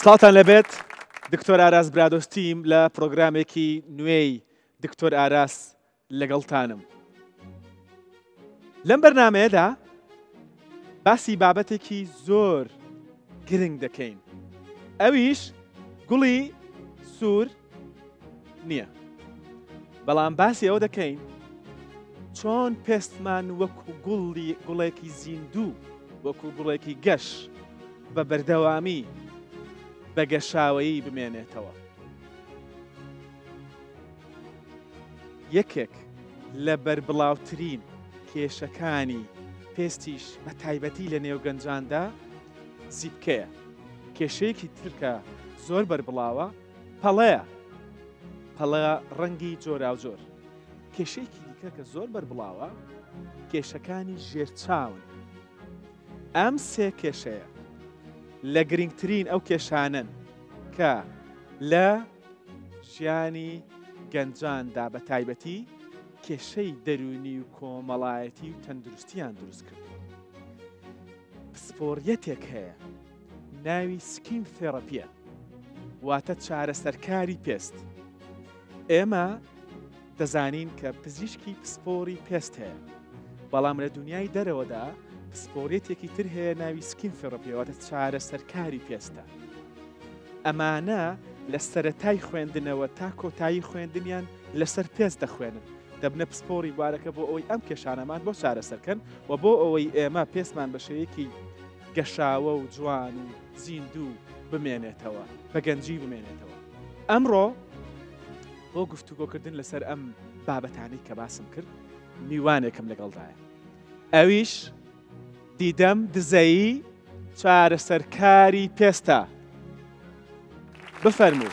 سلاوتان لەبێت دکتۆر ئاراس برادۆستیم لە پرۆگرامێکی نوێی دکتۆر ئاراس لەگەڵتانم. لەم بەرنمەیەدا باسی بابەتێکی زۆر گرنگ دەکەین. ئەویش گوڵی سوور نییە. بەڵام باسی ئەوە دەکەین چۆن پێستمان وەکو گوڵی گوڵێکی زیندوو وەکو گوڵێکی گەش بە بەردەوامی بە گەشاوەیی بمێنێتەوە. یەکێک لە بربڵاوترین کێشەکانی پێستیش بە تایبەتی لە نێوگەنجاندا زیبکەیە. کێشەیەکی ترکە زۆر بربڵاوە پەڵەیە پەڵە ڕەنگی جۆرا زۆر. کێشەیەکی دیکە کە زۆر بربڵاوە کێشەکانی ژێرچاون. ئەم سێ کێشەیە لە گرنگترین ئەو کێشانن کە لە ژیانی گەنجاندا بە تایبەتی کێشەی دەرونی و کۆمەڵایەتی و تەندروستیان دروست کرد. پسپۆریەتێک هەیە ناوی سکیم فێڕەپیە واتە چارەسەرکاری پێست. ئێمە دەزانین کە پزیشکی پسپۆری پێست هەیە بەڵام لە دنیای دەرەوەدا سپۆرێتێکی تر هەیە ناوی سکین فێڕپیەوەتە چارە سەرکاری پێستە. ئەمانە لە سەرەتای خوێندنەوە تا کۆتایی خوێندنیان لەسەر پێست دەخوێنن دەبنە پسپۆری بارەکە بۆ ئەوەی ئەم کێشانەمان بۆ چارەسەرکەن و بۆ ئەوەی ئێمە پێستمان بەشەیەکی گەشاوە و جوان و زیندوو بمێنێتەوە بە گەنجی بمێنێتەوە. ئەمڕۆ بۆ گفتوگۆکردن لەسەر ئەم بابەتانەی کە باسم کرد میوانێکم لەگەڵدایە. ئەویش دیدەم دزایی چارەسەرکاری پێستا بفەرموو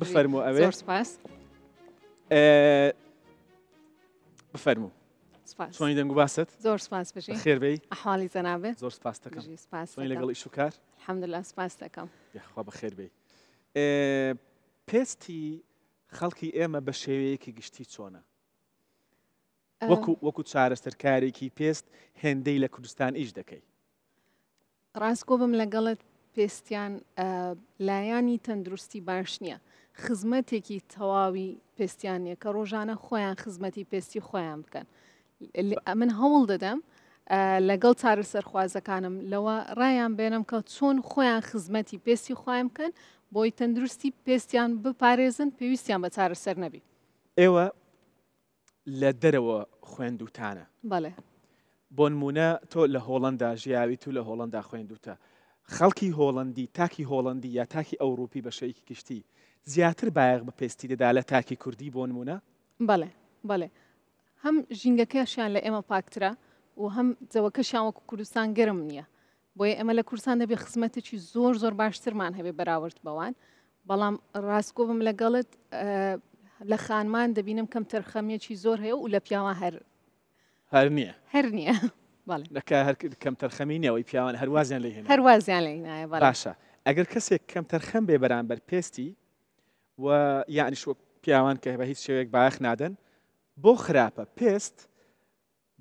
بفەرموو ئەوێ بفەرموو سپاسنی دەنگ و باست زۆر سپاس بژین خێربەی ئەحواڵی زەنابێت زۆر سپاس دەکەم سپاس لەگەڵ ئیش و کار حەمدللا سپاس دەکەم یخوا بە خێربەی پێستی خەڵکی ئێمە بە شێوەیەکی گشتی چۆنە وەکو وەکو چارەسەرکارێکی پێست هێندەی لە کوردستان ئیش دەکەی ڕاستکۆ بم لەگەڵت پێستیان لایانی تەندروستی باش نییە خزمەتێکی تەواوی پێستیانە کە ڕۆژانە خۆیان خزمەتی پێستی خۆیان بکەن من هەوڵ دەدەم لەگەڵ چارە سەرخوازەکانم لەوە ڕایان بێنم کە چۆن خۆیان خزمەتی پێستی خۆیان بکەن بۆی تەندروستی پێستیان بپارێزن پێویستیان بە چارەسەر نەبی ئێوە لە دەرەوە خوێندوتانە بۆ نمونە تۆ لە هۆڵندا ژیاوی تو لە هۆڵندا خوێندوتە خەڵکی هۆڵندی تاکی هۆڵندی یا تاکی ئەوروپی بە شەیەکی کشتی زیاتر بایەق بە پێستی دەدا لە تاکی کوردی بۆ نمونە بەڵێ بەڵێ هەم ژینگەکەشیان لە ئێمە پاکترا و هەم جەوەکەشیان وەکو کوردستان گەرم نییە بۆیە ئەمە لە کورسان دەبێ خزمەتێکی زۆر زۆر باشترمان هەبێ بەراورد بەوان بەڵام ڕاستگۆ بم لەگەڵت لە خانمان دەبینم کەم تەرخەمێکی زۆر هەیە و لە پیاوە هەر هەر نییە هەر نییە لەکە هەر کەم تەرخەمی نیەوەی پیاوان هەروازیان لە هەروازیان لە باشە ئەگەر کەسێک کەم تەرخەم بێ بەرامبەر پێستی و یانیش پیاوان کە بە هیچ شێوەیەک باخ نادەن بۆ خراپە پێست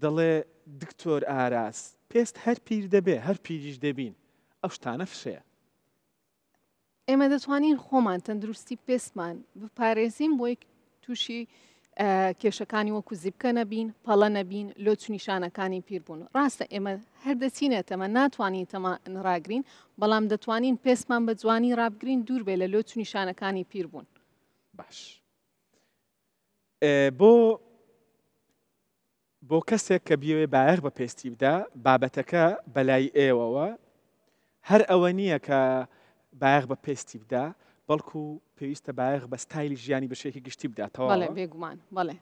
دەڵێ دکتۆر ئاراس پێست هەر پیر دەبێ هەر پیریش دەبین ئەو شتانە فشەیە ئێمە دەتوانین خۆمان تەندروستی پێستمان بپارێزیم بۆ تووشی کێشەکانی وەکو زیبکە نەبین پەڵە نەبین لۆ چونیشانەکانی پیربوون ڕاستە ئێمە هەردەچینێتەمە ناتوانین ڕاگرین بەڵام دەتوانین پێسمان بە جوانی ڕابگرین دوور بێ لە لۆ چونیشانەکانی پیربوون باش بۆ بۆ کەسێک کە بیوێ باەر بە پێستی بدا بابەتەکە بەلای ئێوەوە هەر ئەوە نییە کە باەر بە پێستی بدا بەڵکو پێویستە باەغ بە ستایلی ژیانی بەشێکی گشتی بداتەوە بێگومان بڵێ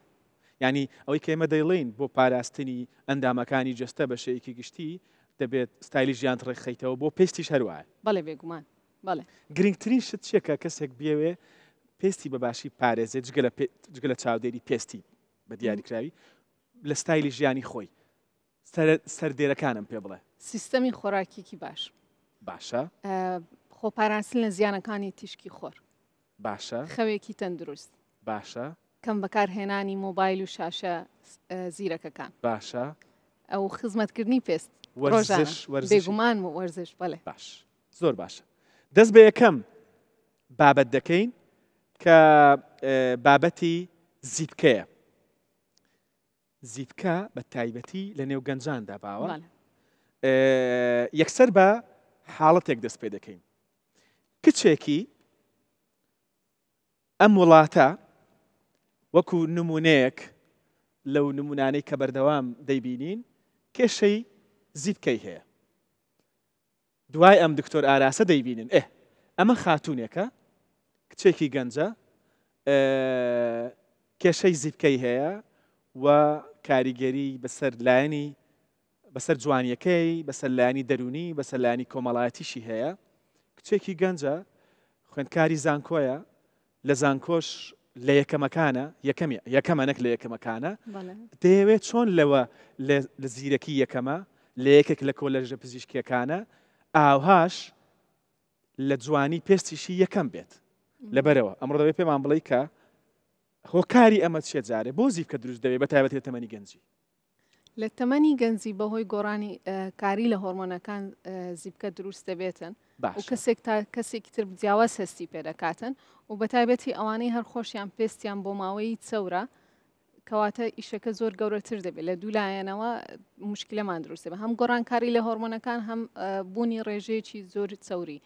ینی ئەوەی کە ئێمە دەیڵین بۆ پاراستنی ئەندامەکانی جستە بەشەیەکی گشتی دەبێت ستایلی ژیان ڕێخیتەوە بۆ پێستی شەروایە بەڵێ بێگومان بڵێ گرنگترین شت چێکە کەسێک بێوێ پێستی بەباشی پارێزێت جگە لە چاودێری پێستی بە دیاریکراوی لە ستایلی ژیانی خۆی سەردێرەکانم پێ بڵێ سیستەمی خۆراکیکی باش باشە خۆپاراستن لە زیانەکانی تیشکی خۆر باشە خەوێکی تەندروست باشە کەم بەکارهێنانی مۆبایل و شاشە زیرەکەکان باشە ئەو خزمەتکردنی پێست بێگومان و وەرزش بەڵێ باش زۆر باشە دەست بە یەکەم بابەت دەکەین کە بابەتی زیبکەیە زیبکە بە تایبەتی لە نێو گەنجاندا باوە یەکسەر بە حاڵەتێک دەست پێ دەکەین کچێکی ئەم وڵاتە وەکو نمونەیەک لەو نمونانەی کە بەردەوام دەیبینین کێشەی زیدکەی هەیە. دوای ئەم دکتۆر ئاراسە دەیبینن ئێ ئەمە خاتونێکە کچێکی گەنجە کێشەی زیبکەی هەیە و کاریگەری بەسەر لایەنی بەسەر جوانیەکەی بەسەر لایانی دەرونی بەسەر لایانی کۆمەڵایەتیشی هەیە کچێکی گەنجە خوێندکاری زانکۆیە لە زانکۆش لە یەکەمەکانە یەکەمەنەک لە یەکەمەکانە دەیەوێت چۆن لەوە لە زیرەکی یەکەمە لە یەکێک لە کۆلەژە پزیشکیەکانە ئاوهاش لە جوانی پێستیشی یەکەم بێت لەبەرەوە ئەمڕ دەوێت پێمان بڵی کە هۆکاری ئەمە چێ جارێ بۆ زیف کە دروست دەوێت بە تایبەت لە تەمەنی گەنجی لە تەمەنی گەنجی بەهۆی گۆڕانی کاری لە هۆرمۆنەکان زیبکە دروست دەبێتن و کەسێک تا کەسێکی تر جیاواز هەستی پێدەکاتن و بەتایبەتی ئەوانەی هەر خۆشیان پێستیان بۆ ماوەی چەورە کەواتە ئیشەکە زۆر گەورەتر دەبێت لە دوو لایەنەوە مشکلەمان دروستێ بە هەم گۆڕانکاری لە هۆرمۆنەکان هەم بوونی ڕێژەیەکی زۆر چەوری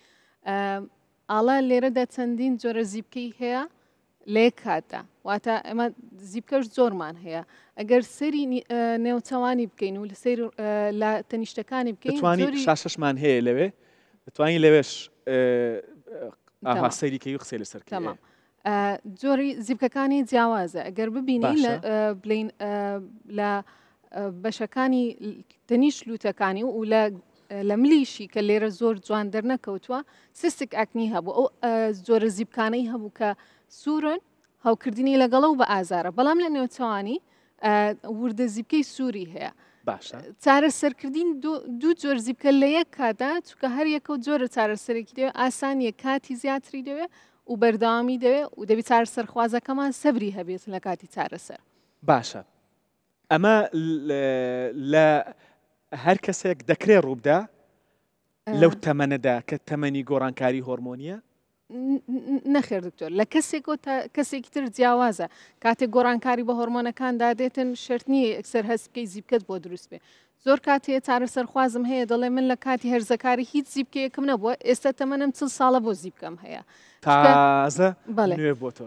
ئاڵا لێرەدا چەندین جۆرە زیبکەی هەیە لێ کاتە واتە ئەمە زیبکەش زۆرمان هەیە ئەگەر سەری نێوچەوانی بکەین و لە تەنیشتەکانی بکەین شاششمان هەیە لەوێ دەتوانین لەوێش ئاها سەریکەی قسەی لەسەر تەمام. جۆری زیبکەکانی جیاوازە ئەگەر ببینین بڵین لە بەشەکانی تەنیش لوتەکانی و لە لە ملیشی کە لێرە زۆر جوان دەرنەکەوتووە سستک ئەکنی هەبوو ئەو زۆرە زیبکانەی هەبوو کە سوورن هاوکردنی لەگەڵە و بە ئازارە بەڵام لە نێوچوانی وردە زیبکەی سووری هەیە باشە چارەسەرکردین دوو جۆر زیبکە لە یەک کادا چکە هەر یەکە و جۆرە چارەسەرێکی دەوێت ئاسانیە کاتی زیاتری دەوێت و بەرداوامی دەوێت و دەبی چارەسەرخوازەکەمان سەبری هەبێت لە کاتی چارەسەر باشە ئەمە لە هەر کەسێک دەکرێت ڕووبدا لەو تەمەنەدا کە تەمەنی گۆڕانکاری هۆرمۆنیە نەخێر دکتۆر لە کەسێک کەسێکی تر جیاوازە کاتێک گۆڕانکاری بە هۆرمۆنەکان دادێتن شرتنی ئەکسەر هەست بکەی زیبکەت بۆ دروست بێ زۆر کاتێ چارە سەرخوازم هەیە دەڵێ من لە کاتی هەرزەکاری هیچ زیبکەیەکم نەبووە ئێستا تەمەنم چل ساڵە بۆ زیبکەم هەیە تازە بەڵێ بۆ تۆ.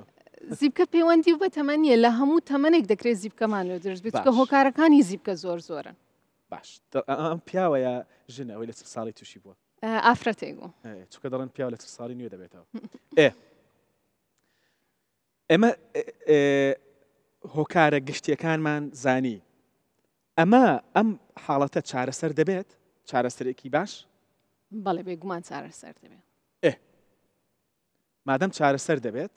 زیبکە پەیوەندی بە تەمەنیە لە هەموو تەمەێک دەکرێت زیبکەمان لێ درست بێت کە هۆکارەکانی زیبکە زۆر زۆرن باش ئەم پیاوەیە ژنەوەی لە ساڵی تووشی بووە ئافرە تێگو چکە دەڵێن پیا لە ساڵی نوێ دەبێتەوە ئێ ئێمە هۆکارە گشتیەکانمان زانی ئەمە ئەم حاڵەتە چارەسەر دەبێت چارەسەرێکی باش بەڵێ بێگومان چارەسەر دەبێت ئێ مادەم چارەسەر دەبێت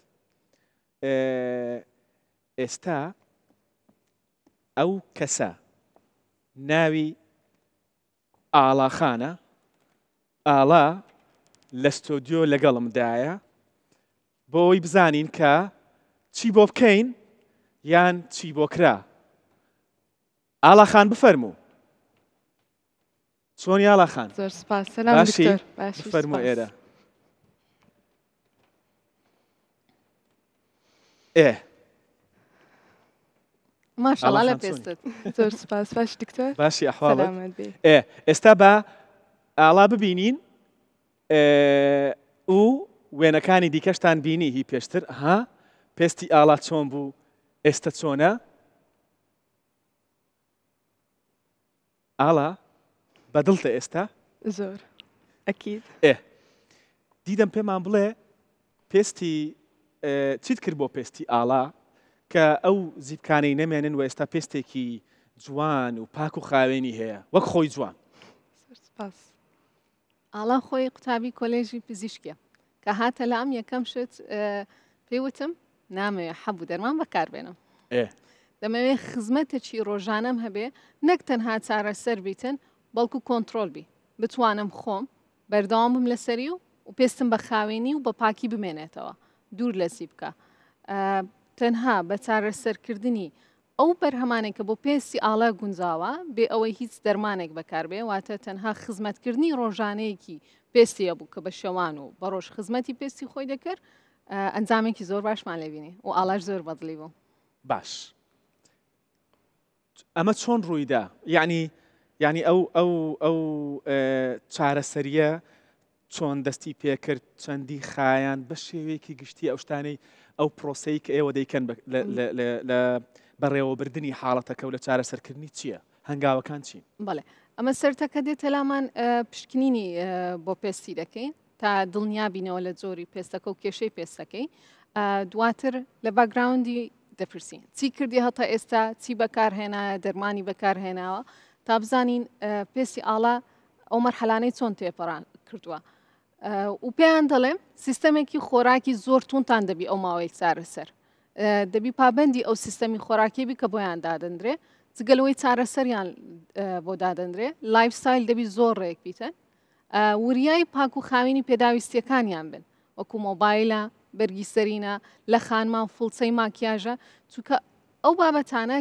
ئێستا ئەو کەسە ناوی ئاڵاخانە ئاڵا لە ستۆدیۆ لەگەڵمدایە بۆ ئەوی بزانین کە چی بۆ بکەین یان چی بۆ کرا. ئاڵا خان بفەرموو. چۆن یاڵا خان فەرمو ئێرە. ئێ. ماشاءڵ لە پێستت زۆر سپاس باش دکتۆر باشی ئەحواڵ ئێ ئێستا بە ئاڵا ببینین و وێنەکانی دیکەشتان بینی هی پێشتر ها پێستی ئاڵا چۆن بوو ئێستا چۆنە ئاڵا بەدڵتە ئێستا زۆر ئەکیید ئێ دیدەم پێمان بڵێ پێستی چیت کرد بۆ پێستی ئاڵا کە ئەو زیبکانەی نەمێنن و ئێستا پێستێکی جوان و پاک و خاوێنی هەیە وەک خۆی جوان. ئاڵا خۆی قوتابی کۆلێژی پزیشکە کە هاتە لە ئەم یەکەم شت پێیوتم نامەوێ حەبوو دەرمان بەکاربێنم دەمەوێ خزمەتەکی ڕۆژانم هەبێ نەک تەنها چارەسەر بیتن بەڵکو کۆنتترۆل بی بتوانم خۆم بەرداوام بم لەسەری و و پێستم بە خاوێنی و بە پاکی بمێنێتەوە دوور لەسی بکە تەنها بە چارەسەرکردنی ئەو بەرهەمانێک کە بۆ پێسی ئاڵا گونجاوە بێ ئەوەی هیچ دەرمانێک بەکاربێ واتە تەنها خزمەتکردنی ڕۆژانەیەکی پێستیە بوو کە بە شەوان و بە ڕۆژ خزمەتی پێستی خۆی دەکرد ئەنجامێکی زۆر باشمان لێبینی و ئالاش زۆر بەدلی بوو باش ئەمە چۆن ڕوویدا یعنی یعنی ئەو ئەو ئەو چارەسەریە چۆن دەستی پێکرد چەندی خایان بە شێوەیەکی گشتی ئەو شتانەی ئەو پرۆسەی کە ئێوە دەیکەن لە بەڕێوەبردننی حاڵەتەکە و لە چارەسەرکردنی چییە هەنگاوەکان چین بەڵێ ئەمە سەرتەکە دێت تەلامان پشکنینی بۆ پێستی دەکەین تا دڵنیا بینەوە لە زۆری پێستەکە و کێشەی پێستەکەی دواتر لە باگراوندی دەپرسین چی کردی هەتا ئێستا چی بەکارهێنا دەرمانی بەکارهێناوە تا بزانین پێسی ئاڵا ئەو مەرحەلانەی چۆن تێپەران کردووە و پێیان دەڵێم سیستەمێکی خۆراکی زۆر تونتان دەبی ئەو ماوەی چارەسەر دەبی پابندی ئەو سیستەمی خۆراکیبی کە بۆیان دادەندرێ جگەلەوەی چارەسەریان بۆ دادەندرێ لایفسایل دەبی زۆر ڕێک بیتن وریای پاک و خاوینی پێداویستیەکانیان بن وەکو مۆبایلە بەرگی سەرینە لە خانمان فڵچەی ماکیاژە چونکە ئەو بابەتانە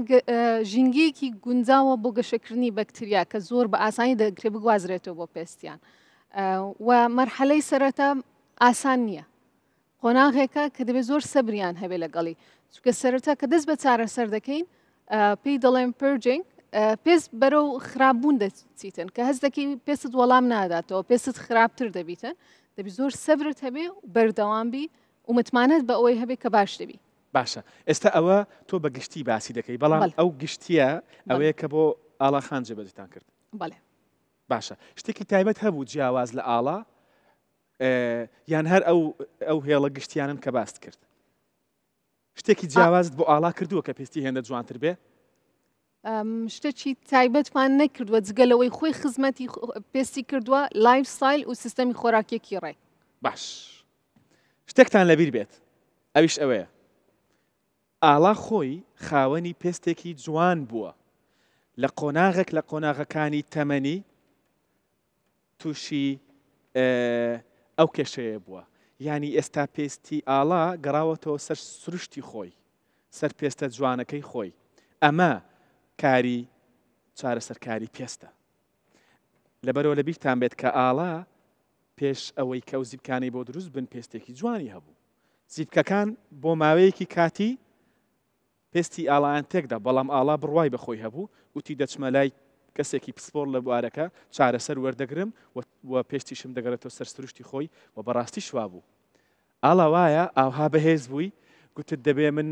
ژنگەیەکی گونجاوە بۆ گەشەکردنی بەکتریا کە زۆر بە ئاسانی دەگرێ بگوازرێتەوە بۆ پێستیان و مەرحەلەی سەرەتا ئاسان نییە قۆناغێکە کە دەبێت زۆر سەبریان هەبێ لەگەڵی چکە سەرتا کە دەست بە چارەسەر دەکەین پێی دەڵێن پرجنگ پێست بەرە و خراپبوون دەچیتن کە هەستەکی پێست وەڵام ناداتەوە پێست خراپتر دەبیتن دەبی زۆر سەبرت هەبێ بەردەوامبی ومتمانەت بە ئەوەی هەبێ کە باش دەبی باشە ئێستا ئەوە تۆ بە گشتی باسی دەکەی بەڵام ئەو گشتیە ئەوەیە کە بۆ ئاڵا خانجێ بەجتان کرد بەێ باشە شتێکی تایبەت هەبوو جیاواز لە ئاڵا یان هەر ئەو ئەو هێڵە گشتیانن کە باست کرد شتێکی جیاوازت بۆ ئالا کردووە کە پێستی هێندە جوانتر بێ شتێکی تایبەتمان نەکردووە جگەلەوەی خۆی خزمەتی پێستی کردووە لایف سایل و سیستەمی خۆراکێکی ڕێ باش شتێکتان لەبیر بێت ئەویش ئەوەیە ئالا خۆی خاوەنی پێستێکی جوان بووە لە قۆناغێک لە قۆناغەکانی تەمەنی تووشی ئەو کێشەیە بووە ینی ئێستا پێستی ئاڵا گەڕاوەتەوە سەر سروشتی خۆی سەر پێستە جوانەکەی خۆی ئەمە کاری چارە سەرکاری پێستە لەبەرەوە لە بیرتان بێت کە ئاڵا پێش ئەوەی کەو زیبکانی بۆ دروست بن پێستێکی جوانی هەبوو زیبکەکان بۆ ماوەیەکی کاتی پێستی ئالایان تێکدا بەڵام ئالا بڕوای بەخۆی هەبوو وتی دەچمە لای کەسێکی پسپۆر لە بوارەکە چارەسەر وەردەگرم و و پێشتیشم دەگەرێتەوە سەرسروشتی خۆی و بەڕاستی شوا بوو. ئاڵا وایە ئاها بەهێز بووی گوتت دەبێ من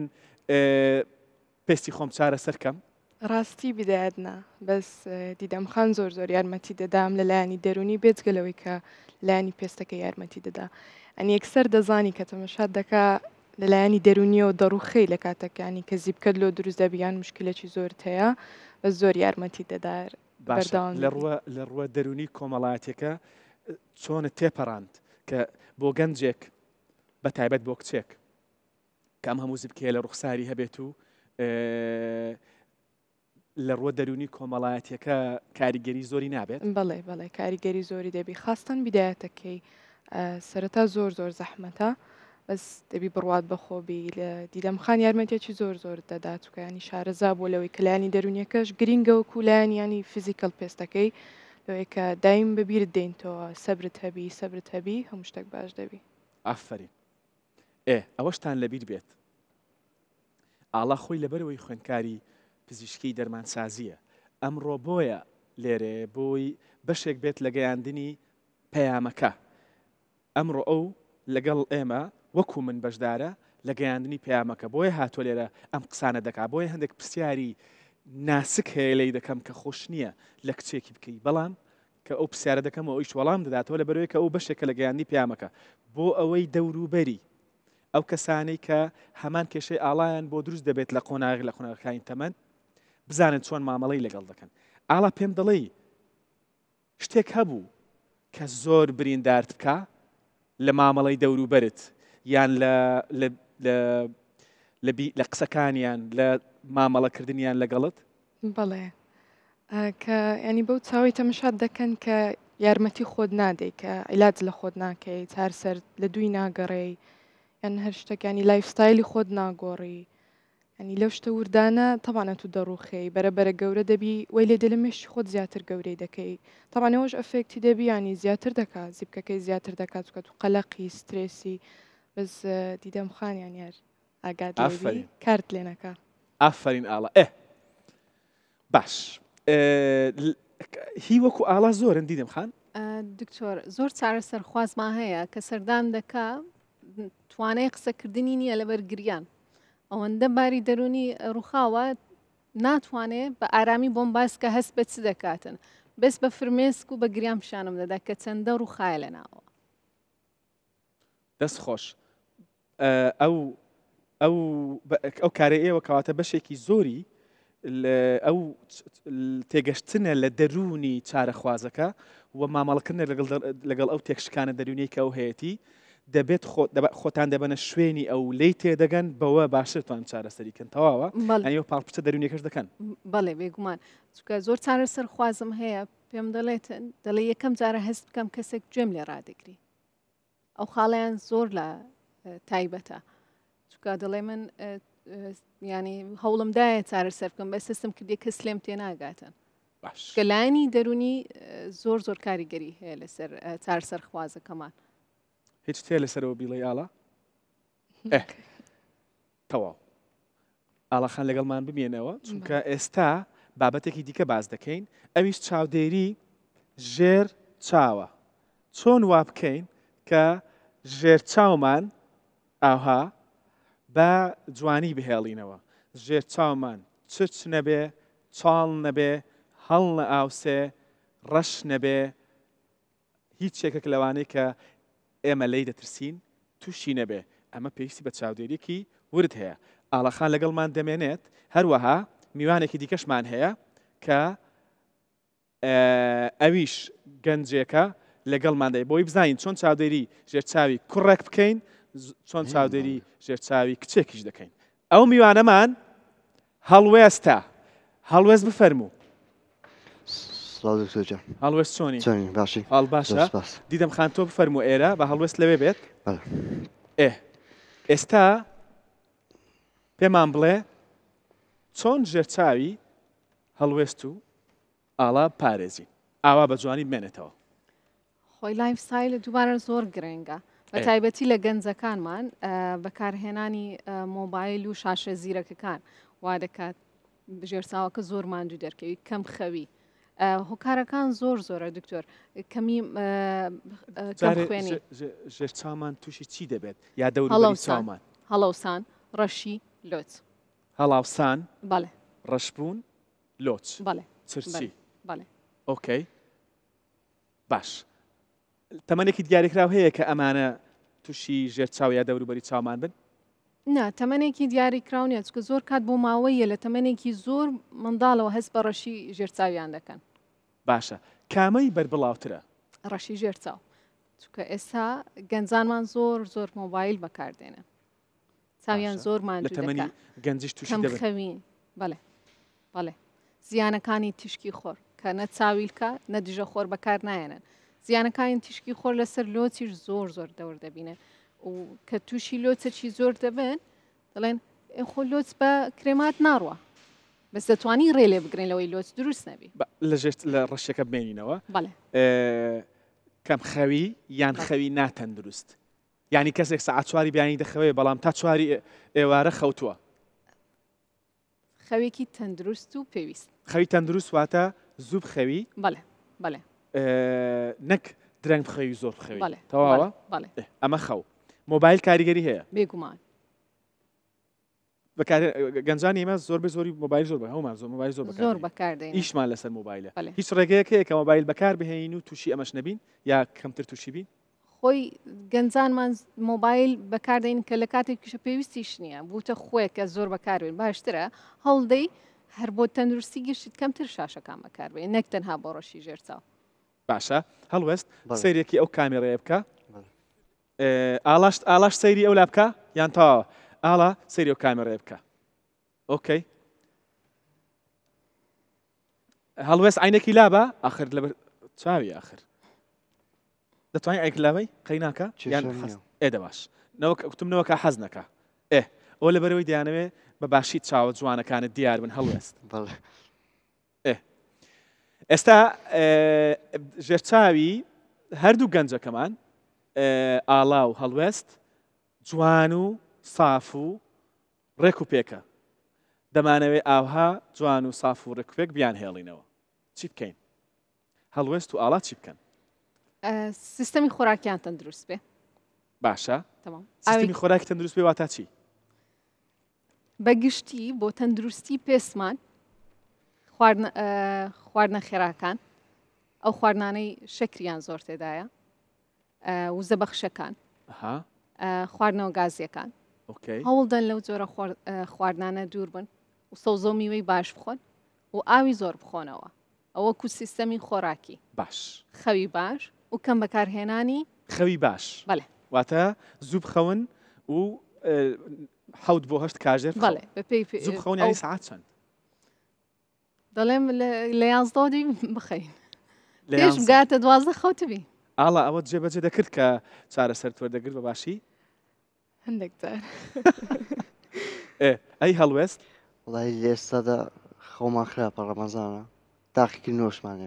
پێستی خۆم چارە سەرکەم ڕاستی بدایەتنا بەس دیدەم خان زۆر زۆر یارمەتی دەدام لە لایانی دەرونی بێتگەلەوەی کە لایانی پێستەکە یارمەتی دەدا ئەنی یەکسەر دەزانی کە تەمەشات دەکا لە لایانی دەرونیەوە دەڕوخی لە کاتەکانی کە زیبکە لۆ دروست دەبیان مشکلەی زۆر هەیە بە زۆر یارمەتی دەدار لە ڕوە دەرونی کۆمەڵایەتەکە چۆنە تێپەڕاند کە بۆ گەنجێک بە تایبەت بۆ کچێک کام هەموو زبکێ لە ڕوخساری هەبێت و لە ڕوە دەرونی کۆمەڵایەتەکە کاریگەری زۆری نابێت بەڵێ بەڵێ کاریگەری زۆری دەبی خاستن بیدایەتەکەی سەرەتا زۆر زۆر زەحمەتە. بەس دەبی بڕوات بەخۆبی لە دیدەم خان یارمەتێکی زۆر زۆر دەداتوکانی شارەزا بۆ لەوەی کلانی دەرونیەکەش گرینگە و کولان ینی فیزیکل پێستەکەی لەوەی کە دایم ببیرت دێنتەوە سەبرت هەبی سەبرت هەبی هەموو شتێک باش دەبی ئافرین ئێ ئەوەشتان لەبیر بێت ئاڵا خۆی لەبەرەوەی خوێندکاری پزیشکی دەرمانسازیە ئەمڕۆ بۆیە لێرێ بۆی بەشێک بێت لە گەیاندنی پەیامەکە ئەمڕۆ ئەو لەگەڵ ئێمە وەکو من بەشدارە لە گەیاندنی پامەکە بۆیە هاتۆ لێرە ئەم قسانە دەکا بۆیە هەندێک پرسیاری ناسک هەیە لی دەکەم کە خۆش نییە لە کچێکی بکەی بەڵام کە ئەو پرسیارە دەکەم ئەو ئیش وەڵام دەداتەوە لە بەرەوەی کە ئەو بەشێکە لە گەیاندنی پامەکە بۆ ئەوەی دەوروبەری ئەو کەسانەی کە هەمان کێشەی ئالایەن بۆ دروست دەبێت لە قۆناغ لە قۆناغەکانی تەمەند بزانن چۆن مامەڵی لەگەڵ دەکەن ئالا پێم دەڵێ شتێک هەبوو کە زۆر بریندار بکە لە مامەڵی دەوروبەرت یان لە قسەکانیان لە مامەڵەکردنیان لەگەڵت بەڵێ کە ینی بەو چاوی تەمەشات دەکەن کە یارمەتی خۆت نادەی کە عیلات لە خۆت ناکەیت هەر سەر لە دوی ناگەڕێی یان هەر شتەکانی لایفستایلی خۆت ناگۆڕی ئەنی لەو شتە وردانە تەوانە تو دەڕوخەی بەرەبەرە گەورە دەبی وی لێ دەلمێشی خۆت زیاتر گەورەی دەکەی تەوانەوەش ئەفێکتی دەبیانی زیاتر دەکات زیبکەکەی زیاتر دەکات کە تو قەلەقی سترسی بەس دیدەم خانیان یار ئاگات کارت لێنەکە ئافرین ئاڵە ئە باش هی وەکو ئاڵا زۆرن دیدەم خان دکتۆر زۆر چارە سەرخوازمان هەیە کە سەردان دەکا توانای قسەکردنی نییە لەبەر گریان ئەوەندە باری دەرونی ڕوخاوە ناتوانێت بە ئارامی بۆم باسکە هەست بە چ دەکاتن بەس بە فرمێسک و بە گریان پیشانم دەدا کە چەندە ڕوخایە لەناوە دەست خۆش. ئەو ئەو ئەو کارە ئێوە کەواتە بەشێکی زۆری ئەو تێگەشتنە لە دەرونی چارەخوازەکە و مامەڵکردن لەگەڵ ئەو تێکشکانە دەرونیکە ئەو هەیەی دەبێت خۆتان دەبەنە شوێنی ئەو لی تێدەگەن بەوە باشتان چارەسەریکن تەواوە ئەو پاڵپچە دەرونیەکەش دەکەن بەڵێ بێگومان چکە زۆر چارەسەر خوازم هەیە پێم دەڵێت دەڵێ یەکەم جارە هەست بکەم کەسێک گوێم لێ ڕادگری ئەو خاڵیان زۆر لە تایبەتە چکە دەڵێ من ینی هەوڵمدایە چارەسەر بکەم بە سستم کردی کەس لێم تێ ناگاتن گەلانی دەرونی زۆر زۆر کاریگەری هەیە لەسەر چارسەر خوازەکەمان هیچ تێ لەسەرەوە بیڵی ئاڵا تەواو ئاڵاخان لەگەڵمان بمێنەوە چونکە ئێستا بابەتێکی دیکە باز دەکەین ئەویش چاودێری ژێر چاوە چۆن وا بکەین کە ژێر چاومان ئاها بە جوانی بهێڵینەوە ژێر چاومان چرچ نەبێ چاڵ نەبێ هەڵ نە ئاوسێ ڕەش نەبێ هیچ شتێکێک لەوانەیە کە ئێمە لی دەترسین تووشی نەبێ ئەمە پێویستی بە چاودێریەکی ورد هەیە ئاڵەخان لەگەڵمان دەمێنێت هەروەها میوانێکی دیکەشمان هەیە کە ئەویش گەنجێکە لەگەڵمان دەی بۆی بزانین چۆن چاودێری ژێر چاوی کوڕێک بکەین چۆن چاودێری ژێرچاوی کچێکیش دەکەین ئەو میوانەمان هەڵوێستە هەڵوێست بفەرموو هەڵوێست چۆنی باشی هەڵ باشە دیدەم خان تۆ بفەرمو ئێرە بە هەڵوێست لەوێ بێت ئێ ئێستا پێمان بڵێ چۆن ژێرچاوی هەڵوێست و ئاڵا پارێزی ئاوا بە جوانی بمێنێتەوە خۆی لایف سایل دووبارە زۆر گرنگە بە تایبەتی لە گەنجەکانمان بەکارهێنانی مۆبایل و شاشە زیرەکەکان وا دەکات ژێرساوەکە زۆر مانجی دەرکەوی کەم خەوی هۆکارەکان زۆر زۆرە دکتۆر کەمی خوێنی ژێر چامان تووشی چی دەبێت یا دەور چامان هەڵەوسان ڕەشی لۆچ هەڵاوسان بەڵێ ڕەشبوون لۆچ بەڵێ چرسی بەڵێ ئۆکەی باش. تەمەێکی دیاریکرااو هەیە کە ئەمانە تووشی ژێر چاویا دەوروبەری چاومان بن نا تەمەێکی دیاریکرااو نیە چکە زۆر کات بۆ ماوەیە لە تەمەێکی زۆر منداڵەوە هەست بە ڕەشی ژێرچاویان دەکەن باشە کامەی بەربڵاوترە ڕەشی ژێرچاو چکە ئێستا گەنجانمان زۆر زۆر مۆبایل بەکاردێنە چاویان زۆرمان تەمەنی گەنجش تووشین بڵێ بڵێ زیانەکانی تشکی خۆر کە نە چاویلکە نە دژە خۆر بەکار نایەنن زیانەکانی تیشکی خۆر لەسەر لۆچیش زۆر زۆر دەور دەبینە و کە تووشی لۆچەکی زۆر دەبن دەڵێن خۆ لۆچ بە کرێمات ناڕوە بەس دەتوانی ڕێ لێ بگرێنەوەی لۆچ دروست نەبی لە ژێشت لە ڕەشەکە بمێنینەوە کەم خەوی یان خەوی ناتەن دروست ینی کەسێک سعات چواری بیانی دەخەوێ بەڵام تا چواری ئێوارە خەوتووە خەوێکی تەندروست و پێویست خەوی تەندروست واتە زوب خەوی بەڵێ بەڵێ نەک درەنگ بخەوی زۆر بخەوی تەواوە ئەمە خەو مۆبایل کاریگەری هەیە بێگومان گەنجانی ئمە زۆر بە زۆری مۆبایل زۆر بە هەومان زۆر مۆبایل زۆر زۆر بەکاردێن ئیشمان لەسەر مۆبایلە هیچ ڕێگەیەک هەیە کە مۆبایل بەکار بهێنین و تووشی ئەمەش نەبین یا کەمتر تووشی بین خۆی گەنجانمان مۆبایل بەکاردەین کە لە کاتێکیشە پێویستیش نییە بوتە خۆی کە زۆر بەکارێن باشترە هەڵدەی هەر بۆ تەندروستی گەشت کەمتر شاشەکان بەکاربێن نەک تەنها بۆ ڕۆشی ژێرچاو باشە هەڵوەست سیرێکی ئەو کامێڕێ بکە ئالاشت ئالاش سەیری ئەو لا بکە یان تاوە ئاڵا سەیری ئەو کامێڕێ بکە ئۆکەی هەڵوێست عینێکی لابە ئاخر لە چاوی ئاخر دەتوانین ئەیکلاوەی قەیناکە ئێدە باش کوتمنەوەکە حەز نەکە ئێ ئەو لەبەرەوەی دیانەوێ بە باشی چاوە جوانەکانت دیار بن هەڵوێست ئێستا ژێرچاوی هەردوو گەنجەکەمان ئالا و هەڵوێست جوان و ساف و ڕێک و پێکە دەمانەوێت ئاوها جوان و ساف و ڕێکپێک بیان هێڵینەوە چی بکەین هەڵوێست و ئاڵا چی بکەن سیستەمی خۆراکیانتان دروست بێ باشە ئاوی خۆراکی تەندروست بێ واتە چی بەگشتی بۆ تەندروستی پێسمان خواردنە خێراکان ئەو خواردانەی شکریان زۆر تێدایە وزە بەخشەکان خواردنەوە گازیەکان هەوڵدەن لەو جۆرە خواردانە دوور بن و سەوزۆ میوەی باش بخۆن و ئاوی زۆر بخۆنەوە ئەوە کو سیستەمی خۆراکی باش خەوی باش و کەم بەکارهێنانی خەوی باش بەێ واتە زوب خەون و حوت بۆ هەشت کاژێر بەێ بەپی زوب خەونی ساعت چەند دەڵێم لە یانزدۆدی بخەین لێش بگاتە دوازدە خەوتبی ئاڵا ئەوە جێبەجێ دەکرد کە چارە سەرتوەردەگر بە باشی هەندێکتار ئەی هەڵوێست وڵی لێستادا خەومان نوش مانی.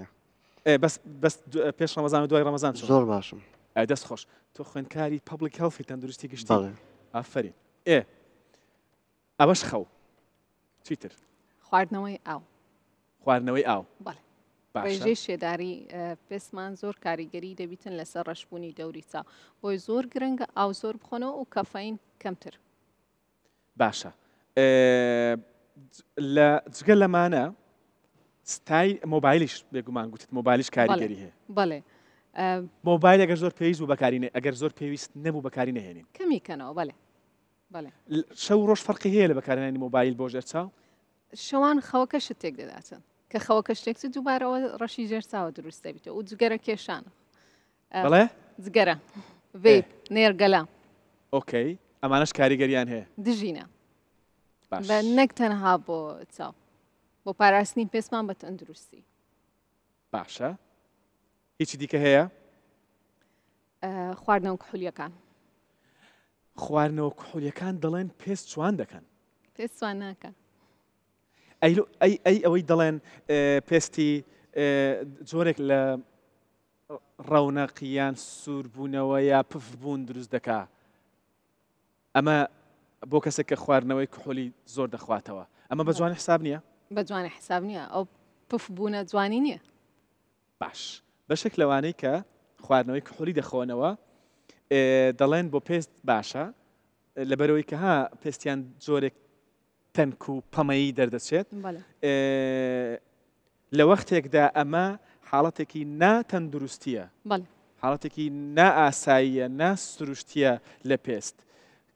ای اه، بس بس پیش رمضان دوای رمضان ڕەمەزان زور باشم اه، خوش. تو خون کاری خوێندکاری پبلیک تند تەندروستی گشتی بله. ئافرین ئێ اه، ئەوەش خەو چیتر خواردنەوەی ئاو خواردنەوەی ئاو ڕێژەی شێداری پێسمان زۆر کاریگەری دەبیتن لەسەر ڕەشبوونی دەوریچا بۆی زۆر گرنگە ئاو زۆر بخۆنەوە و کەفین کەمتر باشە لە جگە لەمانە ستای مۆبایلیش بێگومان گوتت مۆبایلیش کاریگەری هەیە بڵێ مۆبایل ئەگەر زۆر پێویست بوو بەکارینە ئەگەر زۆر پێویست نەبوو بەکاری نهێنین کەمیکەنەوە بڵێ شەو ڕۆژ فەرقی هەیە لە بەکارێنانی مۆبایل بۆ ژێر چاو شەوان خەوەکە شتێک دەداتن کە خەوەکە شتێکت دووبارەوە ڕەشی ژێرساوە دروست دەبیتەوە و جگەرە کێشان بڵێ جگەرە وێ نێرگەلا ئۆکەی ئەمانش کاریگەریان هەیە دژینە بە نەک تەنها بۆ چاو بۆ پاراستنی پێسمان بە تەندروستی باشە هیچی دیکە هەیە خواردنەوە کحولیەکان خواردنەوە کحولیەکان دەڵێن پێست چوان دەکەن پێست چوان ناکەن ئەی ئەوەی دەڵێن پێستی جۆرێک لە ڕەونەقییان سووربوونەوە یا پفبوون دروست دەکا ئەمە بۆ کەسێک کە خواردنەوەی کحۆلی زۆر دەخواتەوە ئەمە بە جوان حساب نییە بە جوانە حساب نییە ئەو پفبوونە جوانی نییە باش بەشێک لەوانەی کە خواردنەوەی کحۆلی دەخۆنەوە دەڵێن بۆ پێست باشە لەبەرەوەی کە ها پێستیان جۆرێک تەنک و پەمەیی دەردەچێت لە وەختێکدا ئەمە حاڵەتێکی ناتەندروستیە حاڵەتێکی نائاساییە ناسروشتیە لە پێست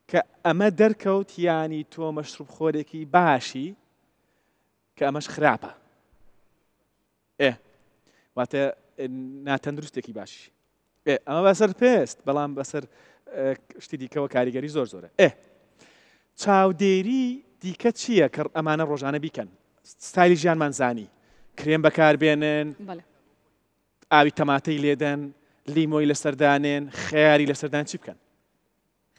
کە ئەمە دەرکەوت یانی تۆ مەشروب خۆرێکی باشی کە ئەمەش خراپە ئێ واتە ناتەندروستێکی باشی ئەمە بەسەر پێست بەڵام بەسەر شتی دیکەوە کاریگەری زۆر زۆرە ئێ چاودێری دیکە چییە کە ئەمانە ڕۆژانە بیکەن ستایلی ژیانمان زانی کرێن بەکاربێنن ئاوی تەماتەی لێدەن لیمۆی لەسەردانێن خیاری لەسەردان چی بکەن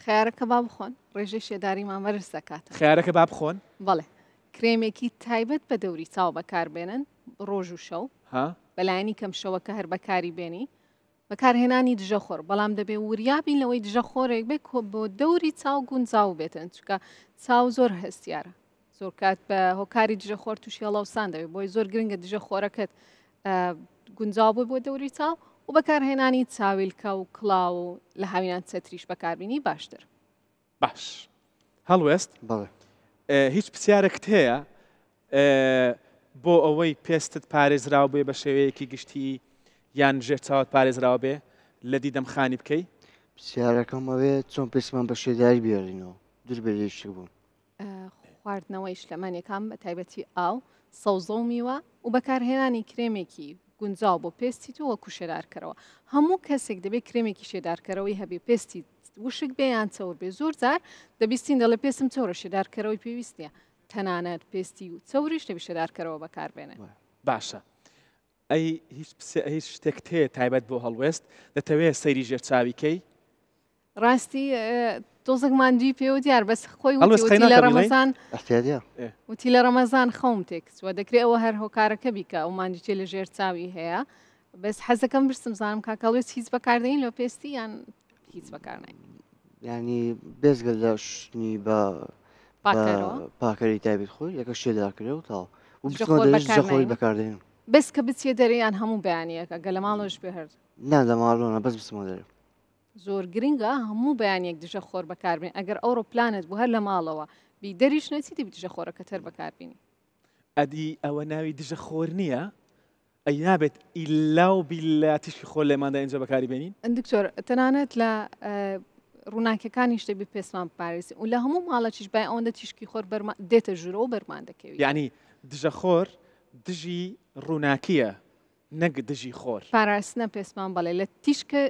خیارەکە با بخۆن ڕێژەی شێداری مامەرز دەکات خیارەکە با بخۆن بڵێ کرێمێکی تایبەت بە دەوری چاو بەکاربێنن ڕۆژ و شەو بەلایانی کەم شەوەکە هەر بەکاری بێنی بەکارهێنانی دژەخۆر بەڵام دەبێ وریابین لەوەی دژەخۆرێک بێ کۆ بۆ دەوری چاو گونجاو بێتن چکە چاو زۆر هەستیارە زۆر کات بە هۆکاری دژەخۆر تووشی هەڵاوسان دەوێت بۆی زۆر گرنگە دژەخۆرەکەت گونجاو بۆ بۆ دەوری چاو و بەکارهێنانی چاویلکە و کلااو و لە هاوینان چەتریش بەکاربینی باشتر باش هەڵوێست هیچ پرسیارەکت هەیە بۆ ئەوەی پێستت پارێزرااو بێ بە شێوەیەکی گشتی یان ژێر چاوت پارێزراوە بێ لە دیدەم خانی بکەی پرسیارەکەم ئەوێ چۆن پێسمان بە شێداری بێڕینەوە دوور بێشی بوون خواردنەوەی شلەمانەکان بە تایبەتی ئاو سەوزە و میوە و بەکارهێنانی کرێمێکی گونجاو بۆ پێستی تو وەکو شێدارکەرەوە هەموو کەسێک دەبێت کرێمێکی شێدارکەرەوەی هەبێ پێستی وشک بێیان چەور بێ زۆر جار دەبیستین دەڵێ پێسم چۆرە شێدارکەرەوەی پێویستە تەنانەت پێستی و چەوریش دەبی شێدارکەرەوە بەکاربێنێ باشە. ئەی هیچ شتێک تێ تایبەت بۆ هەڵوێست دەتەوێت سەیری ژێر چاویکەی ڕاستی تۆزەکمان دی پێ و دیار بەس خۆی لە ڕەمەزان وتی لە ڕەمەزان خەوم تێکسوە دەکرێت ئەوە هەر هۆکارەکە بیکە ئەومان دیچێ لە ژێر چاوی هەیە بەس حەزەکەم برسم زانم کاکەڵێت هیچ بەکاردەین لە پێستی یان هیچ بەکارنین ینی بێزگەل لەشنی بە پاکەری تایبێت خۆی لەکە شێداکرێ و تاڵ و بخۆی بەکاردێن. بەس کە بچێ دەریان هەموو بەیانەکە گە لە ماڵۆش بهرد نا لە ماڵۆنە بەس بسممە دەرێ زۆر گرنگە هەموو بەیانێک دژە خۆر بەکاربین ئەگەر ئەوروپلانت بوو هەر لە ماڵەوە بی دەریش نەچیتی دژە خۆرەکە تەر بەکاربینی ئەدی ئەوە ناوی دژە خۆر نییە؟ ئەی نابێت ئیلا و بیلاتیشی خۆ لێماندا اینجا بەکاری بینین؟ ئەندکتۆر تەنانەت لە ڕووناکەکانی شتێک بی پێسمان پارێزی و لە هەموو ماڵەکیش بای ئەوەندە تیشکی خۆر دێتە ژورۆ بەرمان دەکەوێت ینی دژە خۆر دژی ڕووناکیە نەک دژی خۆر پاراستنە پێسمان بڵێ لە تیشکە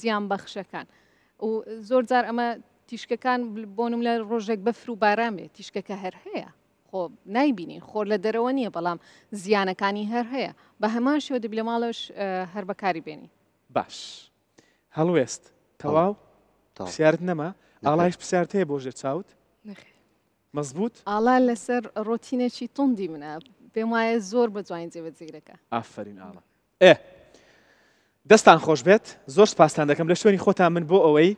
زیان بەخشەکان و زۆر جار ئەمە تیشکەکان بۆنم لە ڕۆژێک بەفر و بارامێ تیشکەکە هەر هەیە خۆ نایبینی خۆر لە دەرەوە نییە بەڵام زیانەکانی هەر هەیە بە هەمان شێوە دەبی لە ماڵەش هەر بەکاری بێنی باش هەڵوێست تەواو پرسیارت نەما ئاڵایش پرسیارت هەیە بۆ ژێر چاوت مەزبوط ئاڵا لەسەر ڕۆتینێکی توندی منە پێم وایە زۆر بە جوین جێبەجێرەکە ئافرین ئاڵە ئێ دەستان خۆش بێت زۆر سپاسان دەکەم لە شوێنی خۆتان من بۆ ئەوەی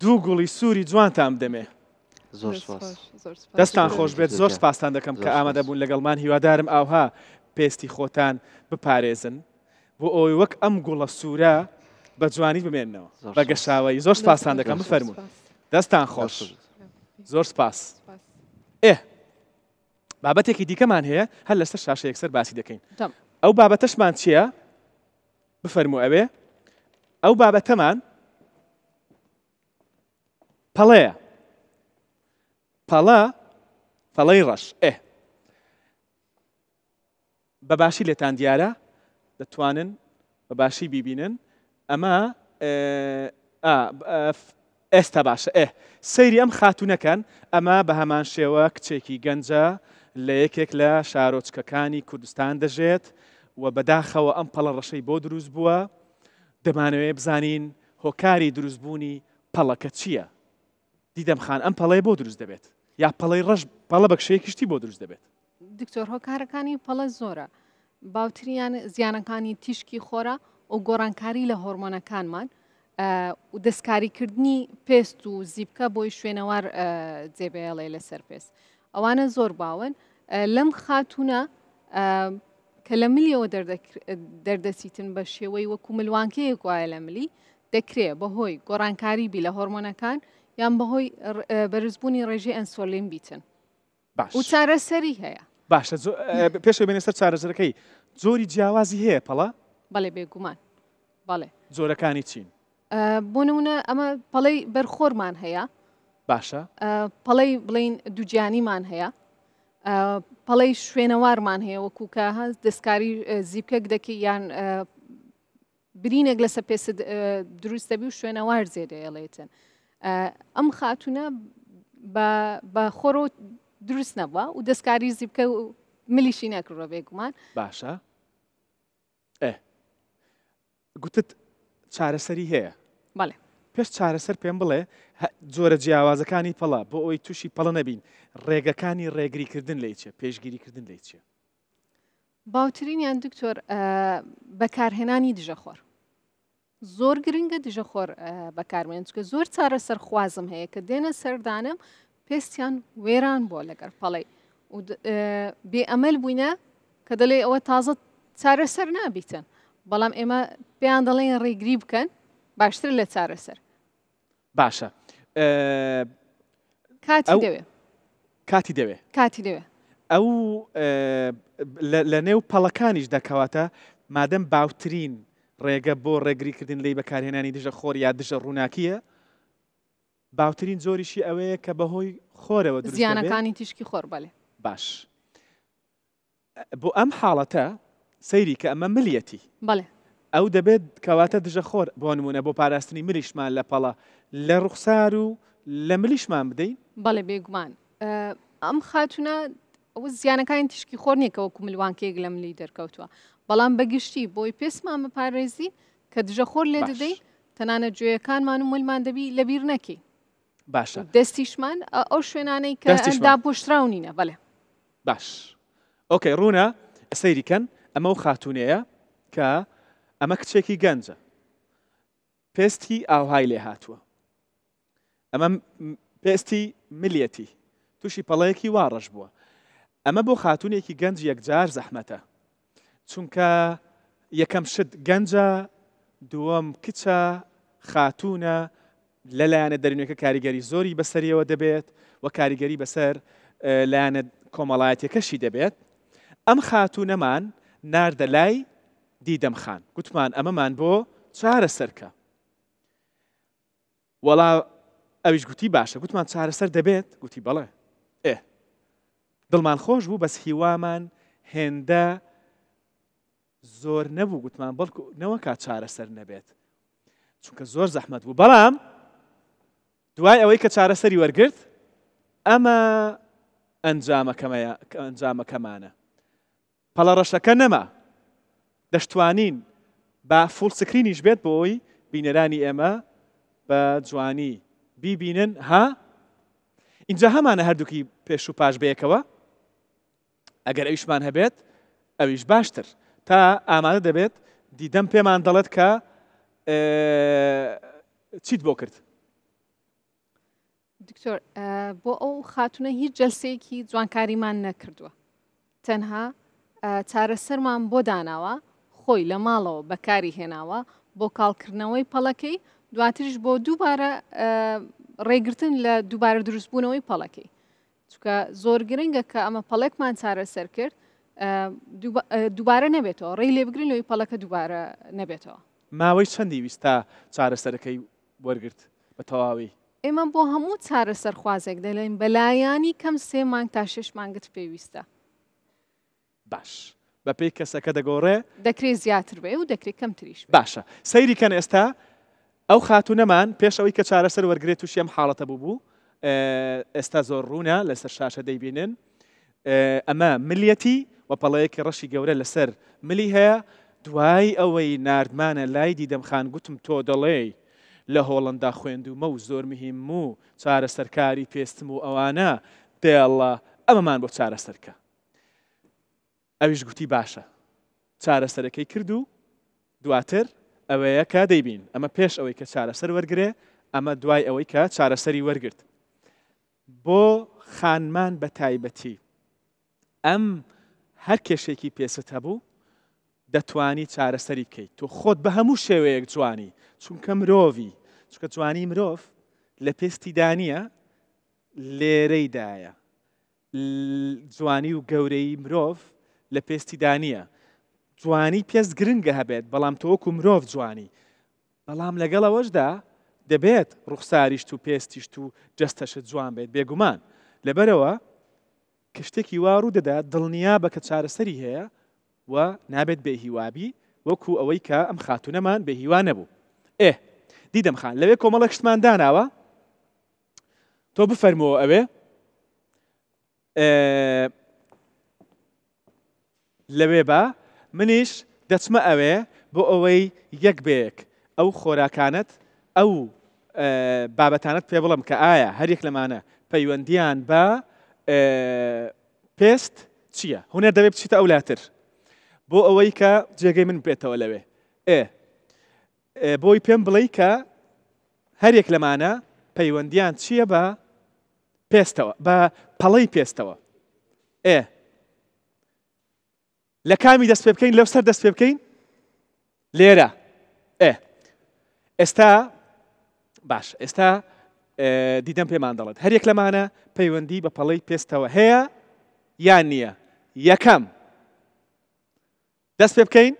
دوو گوڵی سووری جوانتان بدەمێ دەستان خۆش بێت زۆر سپاسان دەکەم کە ئامادەبوون لەگەڵمان هیوادارم ئاوها پێستی خۆتان بپارێزن بۆ ئەوی وەک ئەم گوڵە سوورە بە جوانی بمێنەوە بە گەشاوی زۆر سپاسان دەکەم بفەرمون دەستان خۆش. زۆر سپاس ئێ بابەتێکی دیکەمان هەیە هەر لەسەر شاشە یەکسەر باسی دەکەین ئەو بابەتەشمان چییە بفەرمو ئەوێ ئەو بابەتەمان پەڵەیە پەڵە پەڵەی ڕەش ئێ بەباشی لێتان دیارە دەتوانن بەباشی بیبینن ئەمە ئێستا باشە ئێ سەیری ئەم خاتونەکەن ئەمە بە هەمان شێوە کچێکی گەنجە لە یەکێک لە شارۆچکەکانی کوردستان دەژێت و بەداخەوە ئەم پەڵە ڕەشەی بۆ دروست بووە دەمانەوێت بزانین هۆکاری دروستبوونی پەڵەکە چییە؟ دیدەم خان ئەم پەڵی بۆ دروست دەبێت یا پەڵی ڕەش پەڵە بەکشەیە کشتی بۆ دروست دەبێت دکتۆر هۆکارەکانی پەڵە زۆرە باوتریان زیانەکانی تیشکی خۆرە و گۆڕانکاری لە هۆرمۆنەکانمان و دەستکاریکردنی پێست و زیبکە بۆی شوێنەوار جێبێڵێ لەسەر پێست ئەوانە زۆر باون لەم خاتونە کە لە ملیەوە دەردەسیتن بە شێوەی وەکو ملوانکەیە گوایە لە ملی دەکرێ بەهۆی گۆڕانکاری بی لە هۆرمۆنەکان یان بەهۆی بەرزبوونی ڕێژی ئەنسۆلین بیتن و چارەسەری هەیە باشە پێش بێنێ سەر چارەزەکەی زۆری جیاوازی هەیە پەڵە بەڵێ بێگومان بەڵێ زۆرەکانی چین بۆ نمونە ئەمە پەڵی بەرخۆرمان هەیە باشە پەڵی بڵین دووجیانیمان هەیە پەڵی شوێنەوارمان هەیە وەکو کە هەز دەستکاری زیبکەک دەکەی یان برینێک لەسە پێس دروست دەبی و شوێنەوار زێرەیەڵێتن ئەم خاتونە بە خۆڕۆ دروست نەبووە و دەستکاری زیبکە و ملیشی نەکردۆ بێگومان باشە گوتت چارەسەری هەیە بەڵێ پێش چارەسەر پێم بڵێ جۆرە جیاوازەکانی پەڵا بۆ ئەوی تووشی پەڵە نەبین ڕێگەکانی ڕێگریکردن لی چێ پێشگیریکردن لی چێ باوترینیان دکتۆر بەکارهێنانی دژەخۆر زۆر گرنگە دژەخۆر بەکارمێنچکە زۆر چارەسەر خوازم هەیە کە دێنە سەردانم پێستیان وێران بۆ لەگەر پەڵی بێ ئەمەل بووینە کە دەڵێ ئەوە تازە چارەسەر نابیتن بەڵام ئێمە پێیان دەڵێن ڕێگری بکەن باشتر لە چارەسەر باشە کاتی دەوێ کاتی دەوێ کاتی دەوێ ئەو لە نێو پەڵەکانیش دەکەواتە مادەم باوترین ڕێگە بۆ ڕێگریکردن لی بەکارهێنانی دژە خۆر یا دژە ڕووناکیە باوترین زۆریشی ئەوەیە کە بەهۆی خۆرەوە زیانەکانی تیشکی خۆر بەێ باش بۆ ئەم حاڵەتە سەیری کە ئەمە ملیەتی بڵێ ئەو دەبێت کەواتە دژە خۆر بۆ نمونە بۆ پاراستنی مریشمان لە پەڵە لە ڕوخسار و لە ملیشمان بدەین بەڵێ بێگومان ئەم خاتونە ئەو زیانەکانی تشکی خۆر نیەکەوە کوملوانکێک لە ملی دەرکەوتووە بەڵام بەگشتی بۆی پێسمان بپارێزی کە دژە خۆر لێ دەدەی تەنانە جوێیەکانمان و ملمان دەبی لەبییر نەکەی باشە دەستیشمان ئەو شوێنانەی کەدا پشتراو نینە بەڵێ باش ئۆکەی ڕوونە سەیریکەن ئەمە و خاتونەیە کە ئەمە کچێکی گەنجە پێستی ئاوهای لێ هاتووە ئەمە پێستی ملیەتی تووشی پەڵەیەکی واڕەش بووە ئەمە بۆ خاتونێکی گەنج یەکجار زەحمەتە چونکە یەکەم شت گەنجە دووەم کچە خاتونە لەلایەنە دەرینەکە کاریگەری زۆری بەسەریەوە دەبێت و کاریگەری بەسەر لایەنە کۆمەڵایەتەکەشی دەبێت ئەم خاتونەمان ناردە لای دیدەمخان گوتمان ئەمەمان بۆ چارە سەرکە وەڵا ئەویش گوتی باشە گوتمان چارەسەر دەبێت گوتی بەڵێ ئێ دڵمان خۆش بوو بەس هیوامان هێندە زۆر نەبوو گوتمان بەڵکو نەوە کا چارەسەر نەبێت چونکە زۆر زەحمت بوو بەڵام دوای ئەوەی کە چارەسەری وەرگرت ئەمە ئەنجامەکەمانە پەڵە ڕەشەکە نەما دەشتوانین با فولسکرینیش بێت بۆەوەی بینەرانی ئێمە بە جوانی بیبینن ها اینجا هەمانە هەردووکی پێش و پاش بەیەکەوە ئەگەر ئەویشمان هەبێت ئەویش باشتر تا ئامادە دەبێت دیدەم پێمان دەڵێت کە چیت بۆ کرد دکتۆر بۆ ئەو خاتونە هیچ جەلسەیەکی جوانکاریمان نەکردووە تەنها چارەسەرمان بۆ داناوە خۆی لە ماڵەوە بەکاری هێناوە بۆ کاڵکردنەوەی پەڵەکەی دواترش بۆ دووبارە ڕێگرتن لە دووبارە دروستبوونەوەی پەڵەکەی چکە زۆر گرنگە کە ئەمە پەڵێکمان چارە سەر کرد دووبارە نەبێتەوە ڕێی لێبگرین لەوەی پەڵەکە دووبارە نەبێتەوە ماوەی چەندی ویستا چارەسەرەکەی وەرگرت بە تەواوی ئێمە بۆ هەموو چارە سەرخوازێک دەڵێن بەلایانی کەم سێ مانگ تا شش مانگت پێویستە باش. بە پێی کەسەکە دەگۆڕێ دەکرێت زیاتر بێ و دەکرێت کەم تریش باشە سەیریکەن ئێستا ئەو خاتونەمان پێش ئەوەی کە چارەسەر وەرگێت تووشی ئەم حاڵەتە بوو بوو ئێستا زۆر ڕوونە لەسەر شاشە دەیبینن ئەمە ملیەتی و پەڵەیەکی ڕەشی گەورە لەسەر ملی هەیە دوای ئەوەی نردمانە لای دیدەمخان گوتم تۆ دەڵێ لە هۆڵندا خوێندومە و زۆر مهم و چارە سەرکاری پێستم و ئەوانە دێڵە ئەمەمان بۆ چارە سەرکە ئەویش گوتی باشە چارەسەرەکەی کرد و دواتر ئەوەیە کا دەیبین ئەمە پێش ئەوەی کە چارەسەر وەرگێ ئەمە دوای ئەوەی کە چارەسەری وەرگرت بۆ خانمان بە تایبەتی ئەم هەر کێشێکی پێست هەبوو دەتوانی چارەسەری بکەیت تۆ خۆت بە هەموو شێوەیەک جوانی چونکە مرۆڤی چونکە جوانی مرۆڤ لە پێستیدانە لێرەیدایە جوانی و گەورەی مرۆڤ لە پێستیدانە جوانی پێست گرنگە هەبێت بەڵام تۆوەکو مرۆڤ جوانی بەڵام لەگەڵەوەشدا دەبێت ڕوخساریشت و پێستیشت و جستەشت جوان بێت بێگومان لەبەرەوە کە شتێکی وارو دەدا دڵنیا بە کە چارەسەری هەیە و نابێت بێ هیوابی وەکو ئەوەی کە ئەم خاتونەمان بە هیوا نەبوو ئێ دیدەم خان لەوێ کۆمەڵە شتمان داناوە تۆ بفەرمەوە ئەوێ لەوێ بە منیش دەچمە ئەوێ بۆ ئەوەی یەک بێک ئەو خۆراکانت ئەو بابەتانت پێ بڵم کە ئایا هەرێک لەمانە پەیوەندیان بە پێست چییە؟ هوەر دەوێت بچیتە ئەولاتر بۆ ئەوەی کە جێگەی من بێتەوە لەوێ ئێ بۆی پێم بڵێ کە هەرێک لەمانە پەیوەندیان چییە بە پێستەوە بە پەڵەی پێستەوە ئێ لە کامی دەست پێ بکەین لەو سەر دەست پێ بکەین لێرە ئێ ئێستا باش ئێستا دیدەم پێمان دەڵێت هەرێک لەمانە پەیوەندی بە پەڵەی پێستەوە هەیە یان نییە یەکەم دەست پێ بکەین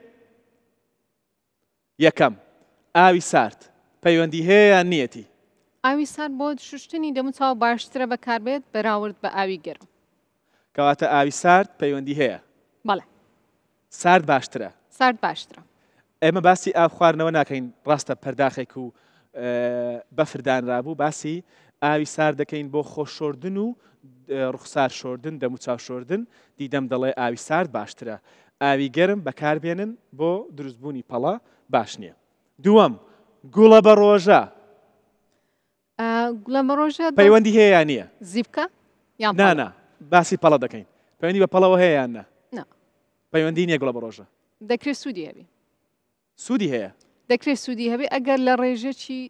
یەکەم ئاوی سارد پەیوەندی هەیە نیەتی ئاوی سار بۆ شوشتنی دەموچاو باشترە بەکاربێت بەراورد بە ئاوی گەرم کەواتە ئاوی سارد پەیوەندی هەیە بەڵێ سارد باشترە سارد باشترە ئێمە باسی ئاو خواردنەوە ناکەین ڕاستە پەرداخێک و بەفردان رابوو باسی ئاوی سار دەکەین بۆ خۆشۆردن و ڕوخسار شردن دەموچاو شردن دیدەم دەڵێ ئاوی سارد باشترە ئاوی گەرم بەکاربێنن بۆ دروستبوونی پەڵا باش نییە دووەم گوڵە بە ڕۆژە گوڵە بە ڕۆژە پەیوەندی هەیە نییە زیبکە یان نانا باسی پەڵە دەکەین پەیوەندی بە پەڵەوە هەیە یانە پەیوەندی نیە گوڵە بەڕۆژە دەکرێت سوودی هەبی سوودی هەیە دەکرێت سوودی هەبێ ئەگەر لە ڕێژێکی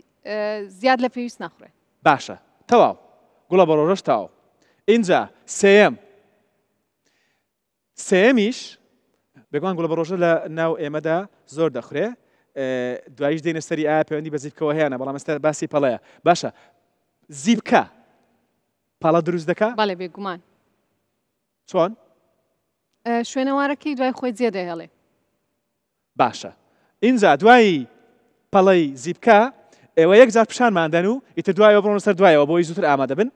زیاد لە پێویست ناخورێ باشە تەواو گوڵە بە ڕۆژەش تاو اینجا سم سێمیش بگوان گوڵە بە ڕۆژە لە ناو ئێمەدا زۆر دەخورێ دوایش دێنە سەری ئا پەیوەندی بە زیبکەوە هەیەە بەڵام ئستا باسی پەڵەیە باشە زیبکە پاڵە دروست دەکە باێ بێگومان چۆن شوێنەوارەکەی دوای خۆی جێدەهێڵێ باشە اینجا دوایی پەڵی زیبکە ئێوە یەک زار پیشانماندەن و ئیتر دوایەوە بڕۆن سەر دوایەوە بۆی زووتر ئامادە بن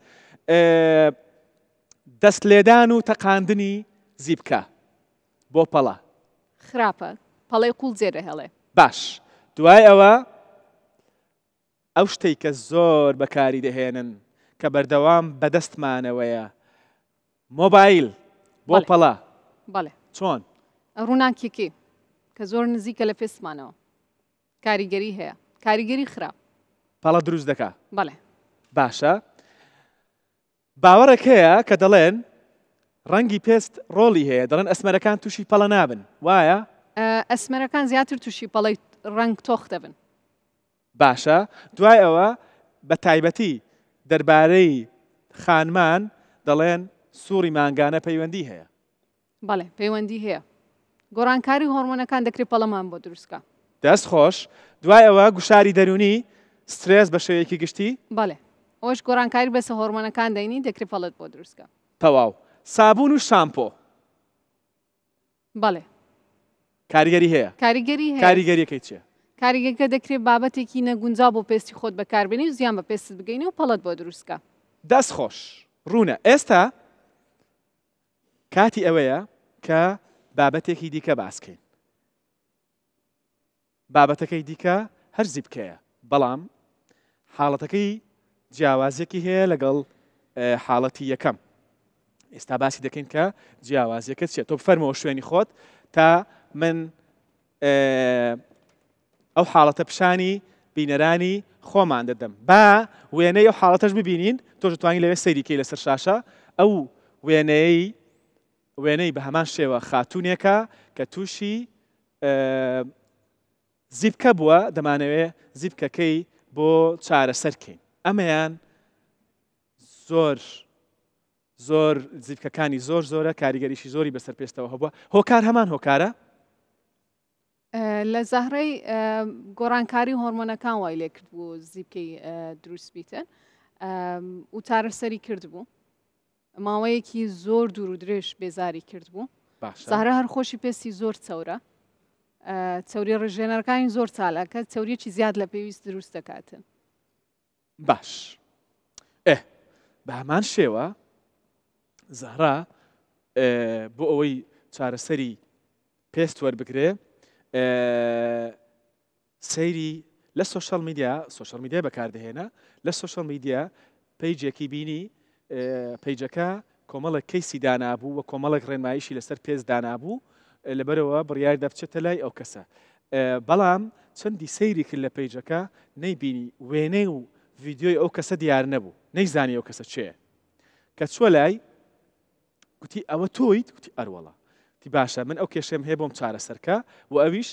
دەست لێدان و تەقااندنی زیبکە بۆ پەڵە خراپە پەڵی قوڵ جێدەهێڵێ باش دوای ئەوە ئەو شتێک کە زۆر بەکاری دەهێنن کە بەردەوام بەدەستمانەوەیە مۆبایل بۆ پەڵە بەڵێ چۆن ڕووناکیکی کە زۆر نزیکە لە پێسمانەوە کاریگەری هەیە کاریگەری خراپ پاڵە دروست دەکا بەڵێ باشە باوەڕێک هەیە کە دەڵێن ڕەنگی پێست ڕۆڵی هەیە دەڵێن ئەسمەرەکان تووشی پەڵە نابن وایە ئەسمەرەکان زیاتر تووشی پەڵی ڕنگ تۆخ دەبن باشە دوای ئەوە بە تایبەتی دەربارەی خانمان دەڵێن سووری ماگانە پەیوەندی هەیە بەڵێ پەیوەندی هەیە گۆڕانکاری هۆرمۆنەکان دەکرێت پەڵەمان بۆ دروستکە دەست خۆش دوای ئەوە گوشاری دەرونی سترس بە شێوەیەکی گشتی بەڵێ ئەوش گۆڕانکاری بەسە هۆرمۆنەکان دەینی دەکرێت پەڵت بۆ دروستکە تەواو سابون و شامپۆ بەڵێ کاریگەری هەیە کاریگەری کاریگەریەکەی چیە کاریگەکە دەکرێت بابەتێکی نەگونجا بۆ پێستی خۆت بەکاربێنی و زیان بە پێست بگەینی و پەڵت بۆ دروستکە دەست خۆش ڕوونە ئێستا کاتی ئەوەیە کە بابەتێکی دیکە باسکەین. بابەتەکەی دیکە هەرزی بکەیە بەڵام حاڵەتەکەی جیاوازیەکی هەیە لەگەڵ حاڵەتی یەکەم. ئێستا باسی دەکەین کە جیاوازیەکە چێت تۆ فەرمەوە شوێنی خۆت تا من ئەو حاڵەتە پیشانی بینەرانی خۆمان دەدەم با وێنەی ئەو حاڵەتەش ببینین تۆ توانانی لەوێ سەریکەی لەسەر شاشە ئەو وێنەی وێنەی بە هەمان شێوە خاتونێکە کە تووشی زیبکە بووە دەمانەوێت زیبکەکەی بۆ چارەسەرکەین ئەمەیان زۆر زۆر زیبکەکانی زۆر زۆرە کاریگەریشی زۆری بەسەر پێستەوە هەبووە هۆکار هەمان هۆکارە لە زەهرەی گۆڕانکاری هۆرمۆنەکان وای لێ کرد بوو زیبکەی دروست بیتن وتارەسەری کرد بوو ماوەیەکی زۆر دوور و درێژ بێزاری کرد بوو زارە هەر خۆشی پێسی زۆر چەورە چوری ڕژێنەرەکانی زۆر چالاکە چوریەکی زیاد لە پێویست دروست دەکاتن باش ئێ بە هەمان شێوە زارا بۆ ئەوەی چارەسەری پێست وەربگرێ سەیری لە سوۆشال میدیا سوۆشال میدیا بەکاردەهێنا لە سوۆشال میدیا پیجێکی بینی پیجەکە کۆمەڵە کەیسی دانابوو و کۆمەڵک ڕێنمایشی لەسەر پێز دانابوو لەبەرەوە بڕیار دەبچێتە لای ئەو کەسە. بەڵام چەندی سەیری کرد لە پیجەکە نەیبینی وێنێ و ویددیۆی ئەو کەسە دیار نەبوو نەیزانانی ئەو کەسە چێ کە چوە لای گوتی ئەوە تۆیت گوتی ئەروەڵە تی باشە من ئەو کێشێم هەیە بۆم چارەسەرکە و ئەویش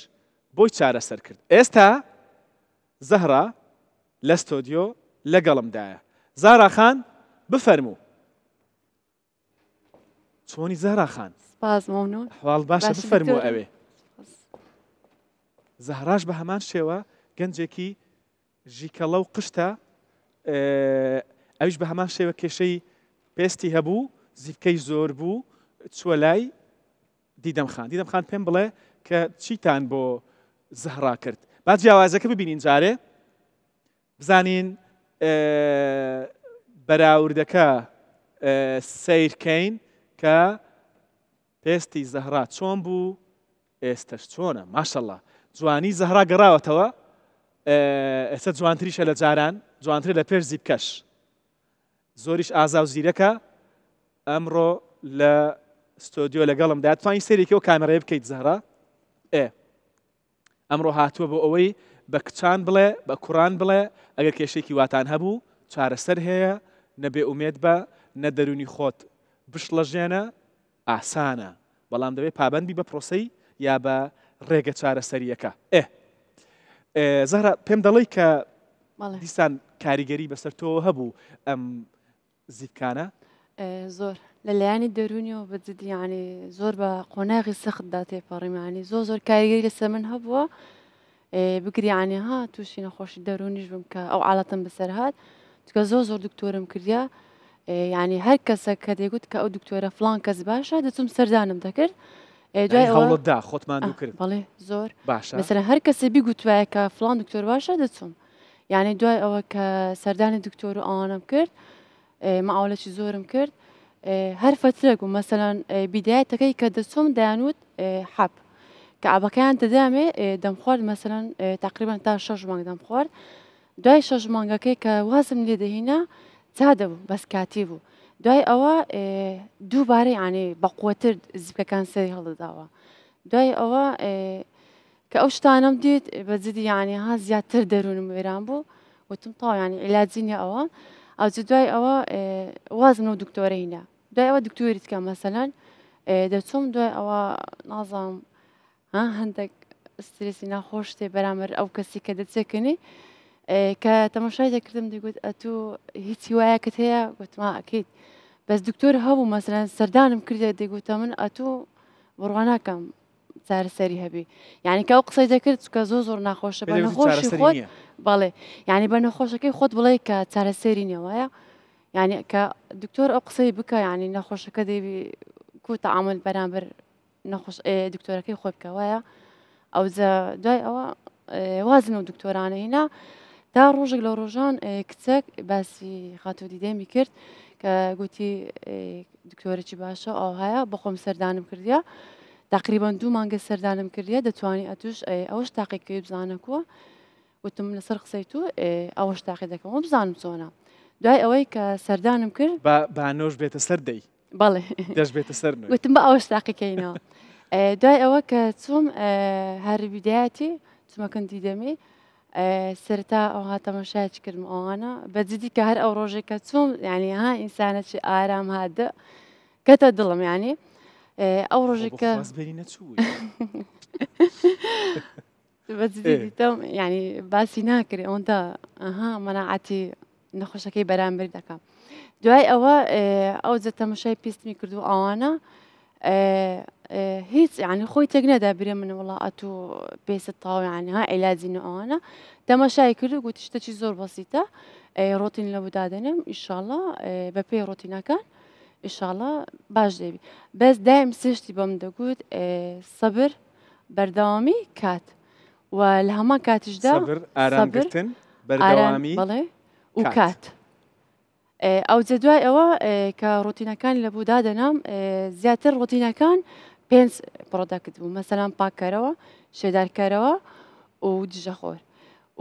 بۆی چارەسەر کرد ئێستا زەهرا لە ستۆدیۆ لەگەڵمدایە زاراخان بفەرموو چۆنی زەهرا خان حواڵ باشە بفەرموو ئەوێ زەهراش بە هەمان شێوە گەنجێکی ژیکەڵە و قشتە ئەویش بە هەمان شێوە کێشەی پێستی هەبوو زیفکەی زۆر بوو چوە لای دیدەمخان دیدەمخان پێم بڵێ کە چیتان بۆ زەهرا کرد با جیاوازەکە ببینین جارێ بزانین بەراوردەکە سیرکەین کە پێستی زەهرا چۆن بوو ئێستش چۆنە ماشەله جوانی زەهرا گەڕاوەتەوە ئێستا جوانتریشە لە جاران جوانتر لە پێش زیبکەش زۆریش ئازا و زیرەکە ئەمڕۆ لە ستۆدیۆ لەگەڵم داتوانانی سەرێکی و کامەرەیە بکەیت زەهرا ئێ ئەمڕۆ هاتووە بۆ ئەوەی بە کچان بڵێ بە کوڕان بڵێ ئەگەر کێشێکی واتان هەبوو چارەسەر هەیە نەبێ ئومێت بە نە دەرونی خۆت بشڵە ژێنە ئاسانە بەڵام دەوێت پابندی بە پرۆسی یا بە ڕێگە چارەسەریەکە ئێ زەرا پێم دەڵی کە دیسان کاریگەری بەسەر تۆ هەبوو ئەم زیکانە زۆر لە لایانی دەرونیەوە بەجددیانی زۆر بە قۆناغی سەختدا تێپەڕیمانی زۆر زۆر کاریگەری لەسەر من هەبووە بگریانی ها تووشی نەخۆشی دەرونیش بم کە ئەو عڵەتم بەسەر هاات تکە زۆ زۆر دکتۆرم کردیا ینی هەر کەسە کە دەیگوت کە ئەو دکتۆرە فلان کەس باشە دەچم سەردانم دەکرد دوایدا خۆتمان کرد بڵێ زۆر باش مثل هەر کەسێ بیگوتوایە کە فلان دکتۆر باشە دەچم یعنی دوای ئەوە کە سەردانی دکتۆر و ئەوانم کرد ماولەی زۆرم کرد هەر فترێک و مەسەلاەن بیدایەتەکەی کە دەچۆم دایانوت حەب کە ئابەکەیان دەدامێ دەمخوارد مەسەلاەن تقریبان تا شەش مانگ دەم خوارد دوای شەژ مانگەکەی کە وازم لێ دەهینا چادە بوو بەسکاتی بوو دوای ئەوە دووبارەی یانێ بەقوتر زیبەکان سەری هەڵداوە دوای ئەوە کە ئەو شتانم دیت بە جدی یانی ها زیاتر دەروونم وێران بوو وتم تاویانی علاجینە ئەوە ئەو دوای ئەوە وازم و دکتۆرە هینە دوای ئەوە دکتۆریت کە مەسەلەن دەچوم دوای ئەوە نازام هەندێک استرسی ناخۆش تێ بەرامەر ئەو کەسی کە دەچێکنی کە تەماشای دەکردم دەگوت ئەتو هیچ هیوایەکەت هەیە گوتماکەیت بەس دکتۆر هەبوو مەسرەن سەردانم کردە دەگوتە من ئەتو بڕواناکەم چارەسەری هەبی یعنی کە ئەو قسەی دەکرد چکە زۆ زۆر ناخۆشە بە نەخۆشی خۆت بەڵێ یعنی بە نەخۆشەکەی خۆت بڵێ کە چارەسەری نێوایە یعنی کە دکتۆر ئەو قسەی بکە ینی نەخۆشەکە دەیوی کوتە عامل بەرامبەر دکتۆرەکەی خۆ بکەوایە ئەو دوای ئەوە وازن و دکتۆرانە هینا تا ڕۆژێک لە ڕۆژان کچەک باسی خاتۆ دیدەمی کرد کە گوتی دکتۆرەی باشە ئەو هەیە بەخۆم سەردانم کردیا تقریبان دوو مانگە سەردانم کردە دەتوانانی ئەتوش ئەوەش تاقیکەی بزانەکووە وتم لەسەر قسەی تو ئەوەش تاقی دەکەم بزانم چۆنا دوای ئەوەی کە سەردانم کرد بانۆش بێتە سەر دەی بەڵێ دەش بێتە سەر وتم بە ئەوەش تاقیکەینەوە دوای ئەوە کە چوم هەربیداەتی چمەکەندی دەمی سەرتا ئەو هاتەمەشایەت کردم ئەوانە بەجددی کە هەر ئەو ڕۆژێکە چوم ینی ها ئینسانەی ئارام هادە کەتە دڵم ینی ئەو ڕۆژێکە بەجددیتەم ینی باسی ناکرێ ئەوەندا ئەها مەناعاتی نەخۆشەکەی بەرامبەر دەکەم دوای ئەوە ئەو جەتەمەشای پیستمی کردو ئەوانە هیچ يعني خوي تقنا دابري من والله اتو بيس الطاو يعني ها علاجي انه انا تماشاي كله قلت شتا شي زور بسيطه روتين لو دادنم ان شاء الله ببي روتينا كان ان شاء الله باش دبي بس دائم سيشتي بم دقود صبر بردوامي كات ولهما كاتش دا صبر ارام قرتن بردوامي بلي وكات ئەو جدوای ئەوە کە ڕۆتینەکانی لە بوودادەنام زیاتر ڕۆتینەکان پێنج پڕۆدا کردبوو مەسەلام پاکەرەوە شێدارکەرەوە و دژەخۆر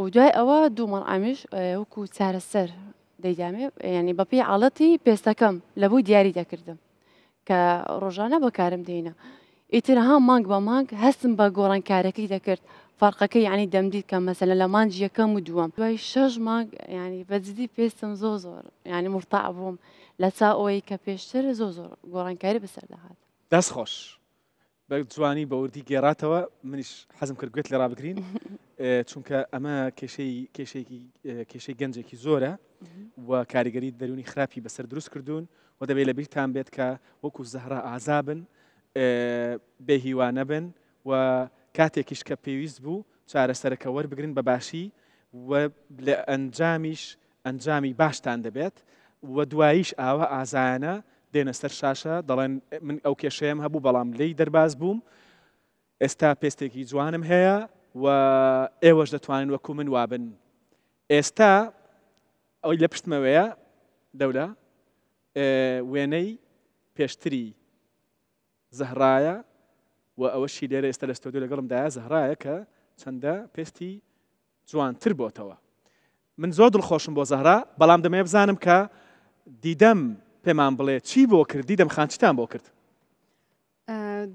و دوای ئەوە دوومەڵ ئامیش وەکو چارەسەر دەیدامێ ینی بەپی عڵەتی پێستەکەم لەبوو دیاری دەکردم کە ڕۆژانە بەکارم دێنە ئیترها مانگ بە مانگ هەستم بە گۆڕانکارەکەی دەکرد فارقەکە یعنی دەمدید کە مەسلە لە مانج یەکەم و دووەم دوای شەژ مانگ ینی بەجددی پێستم زۆ زۆر ینی مرتع بووم لە چا ئەوەی کە پێشتر زۆ زۆر گۆڕانکاری بەسەردەهات دەست خۆش. بە جوانی بەوردی گێڕاتەوە منیش حەزم کرد گوێت لە ڕابگرین چونکە ئەمە کێشەی گەنجێکی زۆرە و کاریگەری دەرونی خراپی بەسەر دروست کردوون و دەبێت لە بیرتان بێت کە وەکو زەهرا ئازابن بێهیوانە بن و کاتێکیش کە پێویست بوو چارەسەرەکە وەربگرن بە باشی و لە ئەنجامیش ئەنجامی باشتان دەبێت و دواییش ئاوە ئازانە دێنە سەر شاشە دەڵێن من ئەو کێشەیەم هەبوو بەڵام لی دەرباز بووم ئێستا پێستێکی جوانم هەیە و ئێوەش دەتوانین وەکو من وابن ئێستا ئەوی لە پشتمەوەیە دەولا وێنەی پێشتری زەهرایە و ئەوەشی لێرە ئێستا لە ستۆدیۆ لەگەڵمدایە زەهرایە کە چەندە پێستی جوانتر بۆتەوە من زۆر دڵخۆشم بۆ زەهرا بەڵام دەمێ بزانم کە دیدەم پێمان بڵێ چی بۆ کردی دەمخانچتان بۆ کرد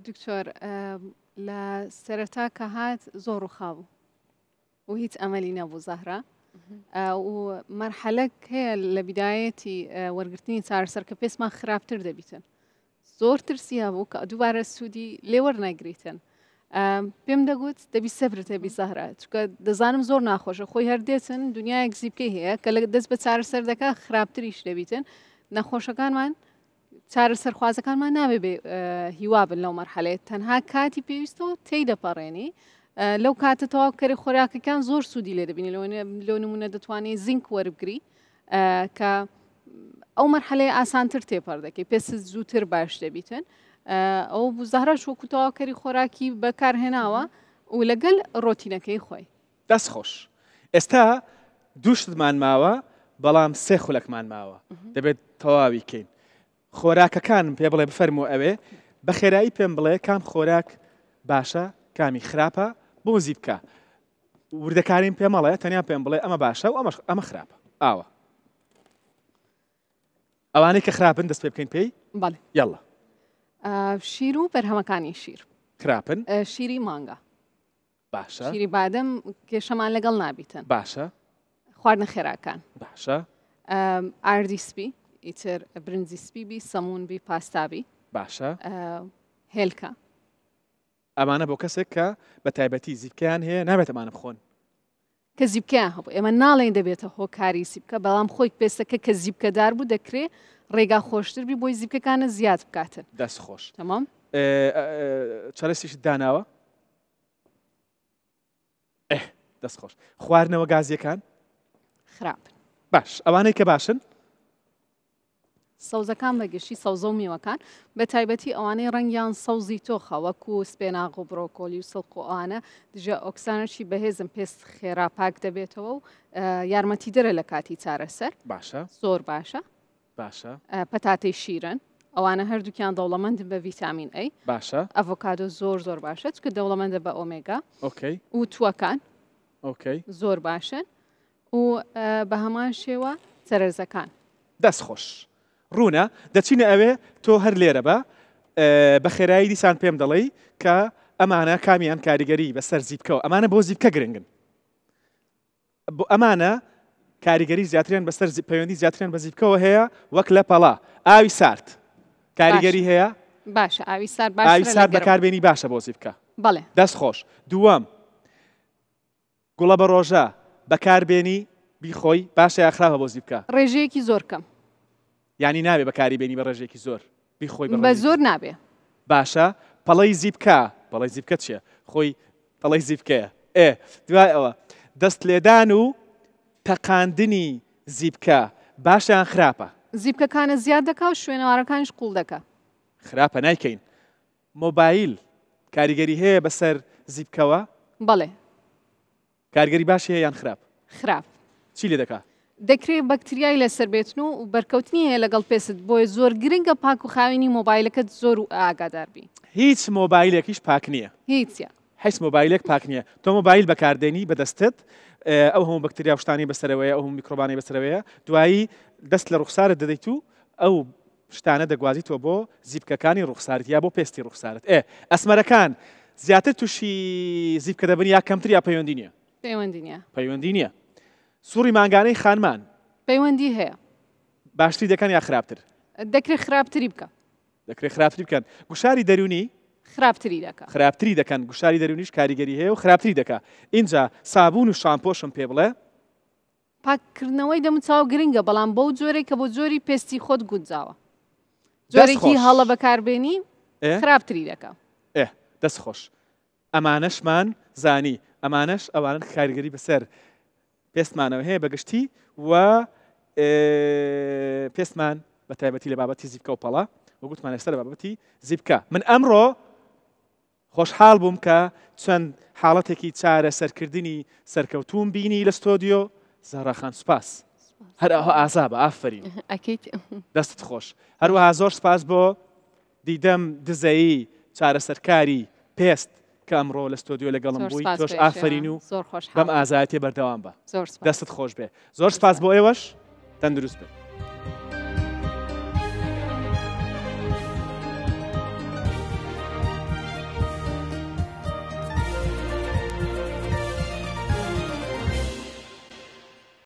دکتۆر لە سەرەتا کە هات زۆر و خاوو و هیچ ئەمەلی نەبوو زەهرا و مەرحەلەک هەیە لە بیدایەتی وەرگرتنی چارەسەر کە پێسمان خراپتر دەبیتن زۆر ترسیا بوو کە دووبارە سوودی لێوە ناگریتن پێم دەگوت دەبی سەبرتە بی زەهرا چکە دەزانم زۆر ناخۆشە خۆی هەردێتن دنیای گزیبکە هەیە کە لە دەست بە چارەسەر دەکە خراپتریش دەبیتن نەخۆشەکانمان چارە سەرخوازەکانمان نابێ هیوا بن لەو مەرحەلێت تەنها کاتی پێویستەوە تێیدەپەڕێنی لەو کاتە تەواوکەری خۆراکەکان زۆر سوودی لێ دەبینی لەو نمونە دەتوانێت زینک وەربگری کە ئەو مەرحەلەیە ئاسانتر تێپەردەکەی پێس زووتر باش دەبیتن ئەو بزهرە شوەکو تەواوکەری خۆراکی بەکارهێناوە و لەگەل ڕۆتینەکەی خۆی دەست خۆش ئێستا دووشتمان ماوە بەڵام سێ خولەکمان ماوە دەبێت تەواوی کەین خۆراکەکانم پێ بڵێ بفەرمو ئەوێ بە خێرایی پێم بڵێ کام خۆراک باشە کامی خراپە بۆزی بکە وردەکاریم پێمەڵێ تەنیا پێم بڵێ ئەمە باشە و ئەمە ئەمە خراپە ئاوە ئەوانەی کە خراپن دەست پێ بکەین پێی یڵە شیر و بەرهەمەکانی شیر خراپن شیری مانگە باشە شیری بادەم کێشەمان لەگەڵ نابیتن باشە خواردنە خێراکان باشە ئاردیسپی ئیتر برنجی سپیبی سەمونبی پاستابی باشە هێلکە ئەمانە بۆ کەسێک کە بە تایبەتی زیبکیان هەیە نابێت ئەمانە بخۆن کە زیبکیان هەبوو ئێمە ناڵێن دەبێتە هۆکاری سیبکە بەڵام خۆی پێستەکە کە زیبکەدار بوو دەکرێ ڕێگا خۆشتر بی بۆی زیبکەکانە زیاد بکاتن دەست خۆش تەمام چارەسیش داناوە دەست خۆش خواردنەوە گازیەکان خراپ باش ئەوانەی کە باشن سەوزەکان بەگەشتی سەوزە و میوەکان بە تایبەتی ئەوانەی ڕەنگیان سەوزی تۆخە وەکو سپێناغ و بڕۆکۆلی و سڵقۆوانە دژە ئۆکسانەشی بەهێزم پێست خێرا پاک دەبێتەوە و یارمەتی دەرە لە کاتی چارەسەر باشە زۆر باشە باشە پەتاتەی شیرن ئەوانە هەردووکیان دەوڵەمەند بە ڤیتامین ئەی باشە ئەڤۆکادۆ زۆر زۆر باشە چکە دەوڵەمەندە بە ئۆمێگا ئۆکەی و تووەکان ئۆکەی زۆر باشن و بە هەمان شێوە سەرەرزەکان دەستخۆش ڕوونە دەچینە ئەوێ تۆ هەر لێرە بە بە خێرایی دیسان پێم دەڵێ کە ئەمانە کامیان کاریگەری بە سەر زیبکەوە ئەمانە بۆ زیبکە گرنگن ئەمانە کاریگەری زیاتریان بەسەر پەیوەندی زیاتریان بە زیبکەوە هەیە وەک لە پەڵا ئاوی سارت کاریگەری هەیە باشە ئاوی سار ئاوی سار بەکاربیێنی باشە بۆ زیبکە بەڵێ دەست خۆش دووەم گوڵە بە ڕۆژە بەکاربێنی بیخۆی باشە یاخراوە بۆزی بکە ڕێژەیەکی زۆرکەم ینی نابێ بەکاری بێنی بە ڕێژێکی زۆر بیخۆی بە زۆر نابێ باشە پەڵی زیبکە پەڵی زیبکە چیە خۆی پەڵی زیبکەیە ئێ دوای ئەوە دەست لێدان و تەقااندنی زیبکە باشیان خراپە زیبکەکانە زیاد دەکا و شوێنەوارەکانش قوڵ دەکە خراپە نایکەین مۆبایل کاریگەری هەیە بەسەر زیبکەوە بەڵێ کارگەری باش هەیە یان خراپ خراپ چی لێ دەکات دەکرێت بەکتریای لەسەر بێتن و بەرکەوتنی هەیە لەگەڵ پێست بۆیە زۆر گرنگە پاک و خاوێنی مۆبایلەکەت زۆر و ئاگاداربی هیچ مۆبایلێکیش پاک نییە هیچە هەس مۆبایلێک پاک نییە تۆ مۆبایل بەکاردێنی بەدەستت ئەو هەموو بەکتریا شتانی بەسەرەوەی ئەو میکرۆبانی بەسەرەوەیە دوایی دەست لە ڕوخسارە دەدەیت و ئەو شتانە دەگوازی تۆ بۆ زیبکەکانی ڕوخسارت یا بۆ پێستی ڕوخسارت ئێ ئەسمەرەکان زیاتر تووشی زیبکە دەبنی یا کەمتر یا پەیوەندی نیە پەیوەندی نیە پەیوەندی نییە سووری ماگانەی خانمان پەیوەندی هەیە باشتری دەکەن یا خراپتر دەکرێت خراپتری بکە دەکرێت خراپتری بکەن گوشاری دەرونی خراپتری دەکە خراپتری دەکەن گوشاری دەرونیش کاریگەری هەیە و خراپتری دەکە اینجا سابون و شامپۆشم پێ بڵێ پاکردنەوەی دەم چاو گرنگە بەڵام بەو جۆرێک کە بۆ جۆری پێستی خۆت گونجاوە جۆرێکی هەڵە بەکاربێنی خراپتری دەکە دەست خۆش ئەمانەشمان زانی ئەمانەش ئەوانن کارگەری بەسەر پێستمانەوە هەیە بەگشتی و پێستمان بە تایبەتی لە بابەتی زیبکە و پەڵا وەگوتمان لەسەر بابەتی زیبکە من ئەمڕۆ خۆشحال بووم کە چەند حاڵەتێکی چارە سەرکردنی سەرکەوتوم بینی لە ستۆدیۆ زاراخان سوپاس هەر ئەوە ئازا بە ئافرین دەستت خۆش هەروەها زۆر سپاس بۆ دیدەم دزایی چارەسەرکاری پێست کە ئەمڕۆ لە ستۆدیۆ لەگەڵم بووی تۆش ئافرین و بەم ئازایەتی بەردەوام بە دەستت خۆش بێ زۆر سپاس بۆ ئێوەش تەندروست بێت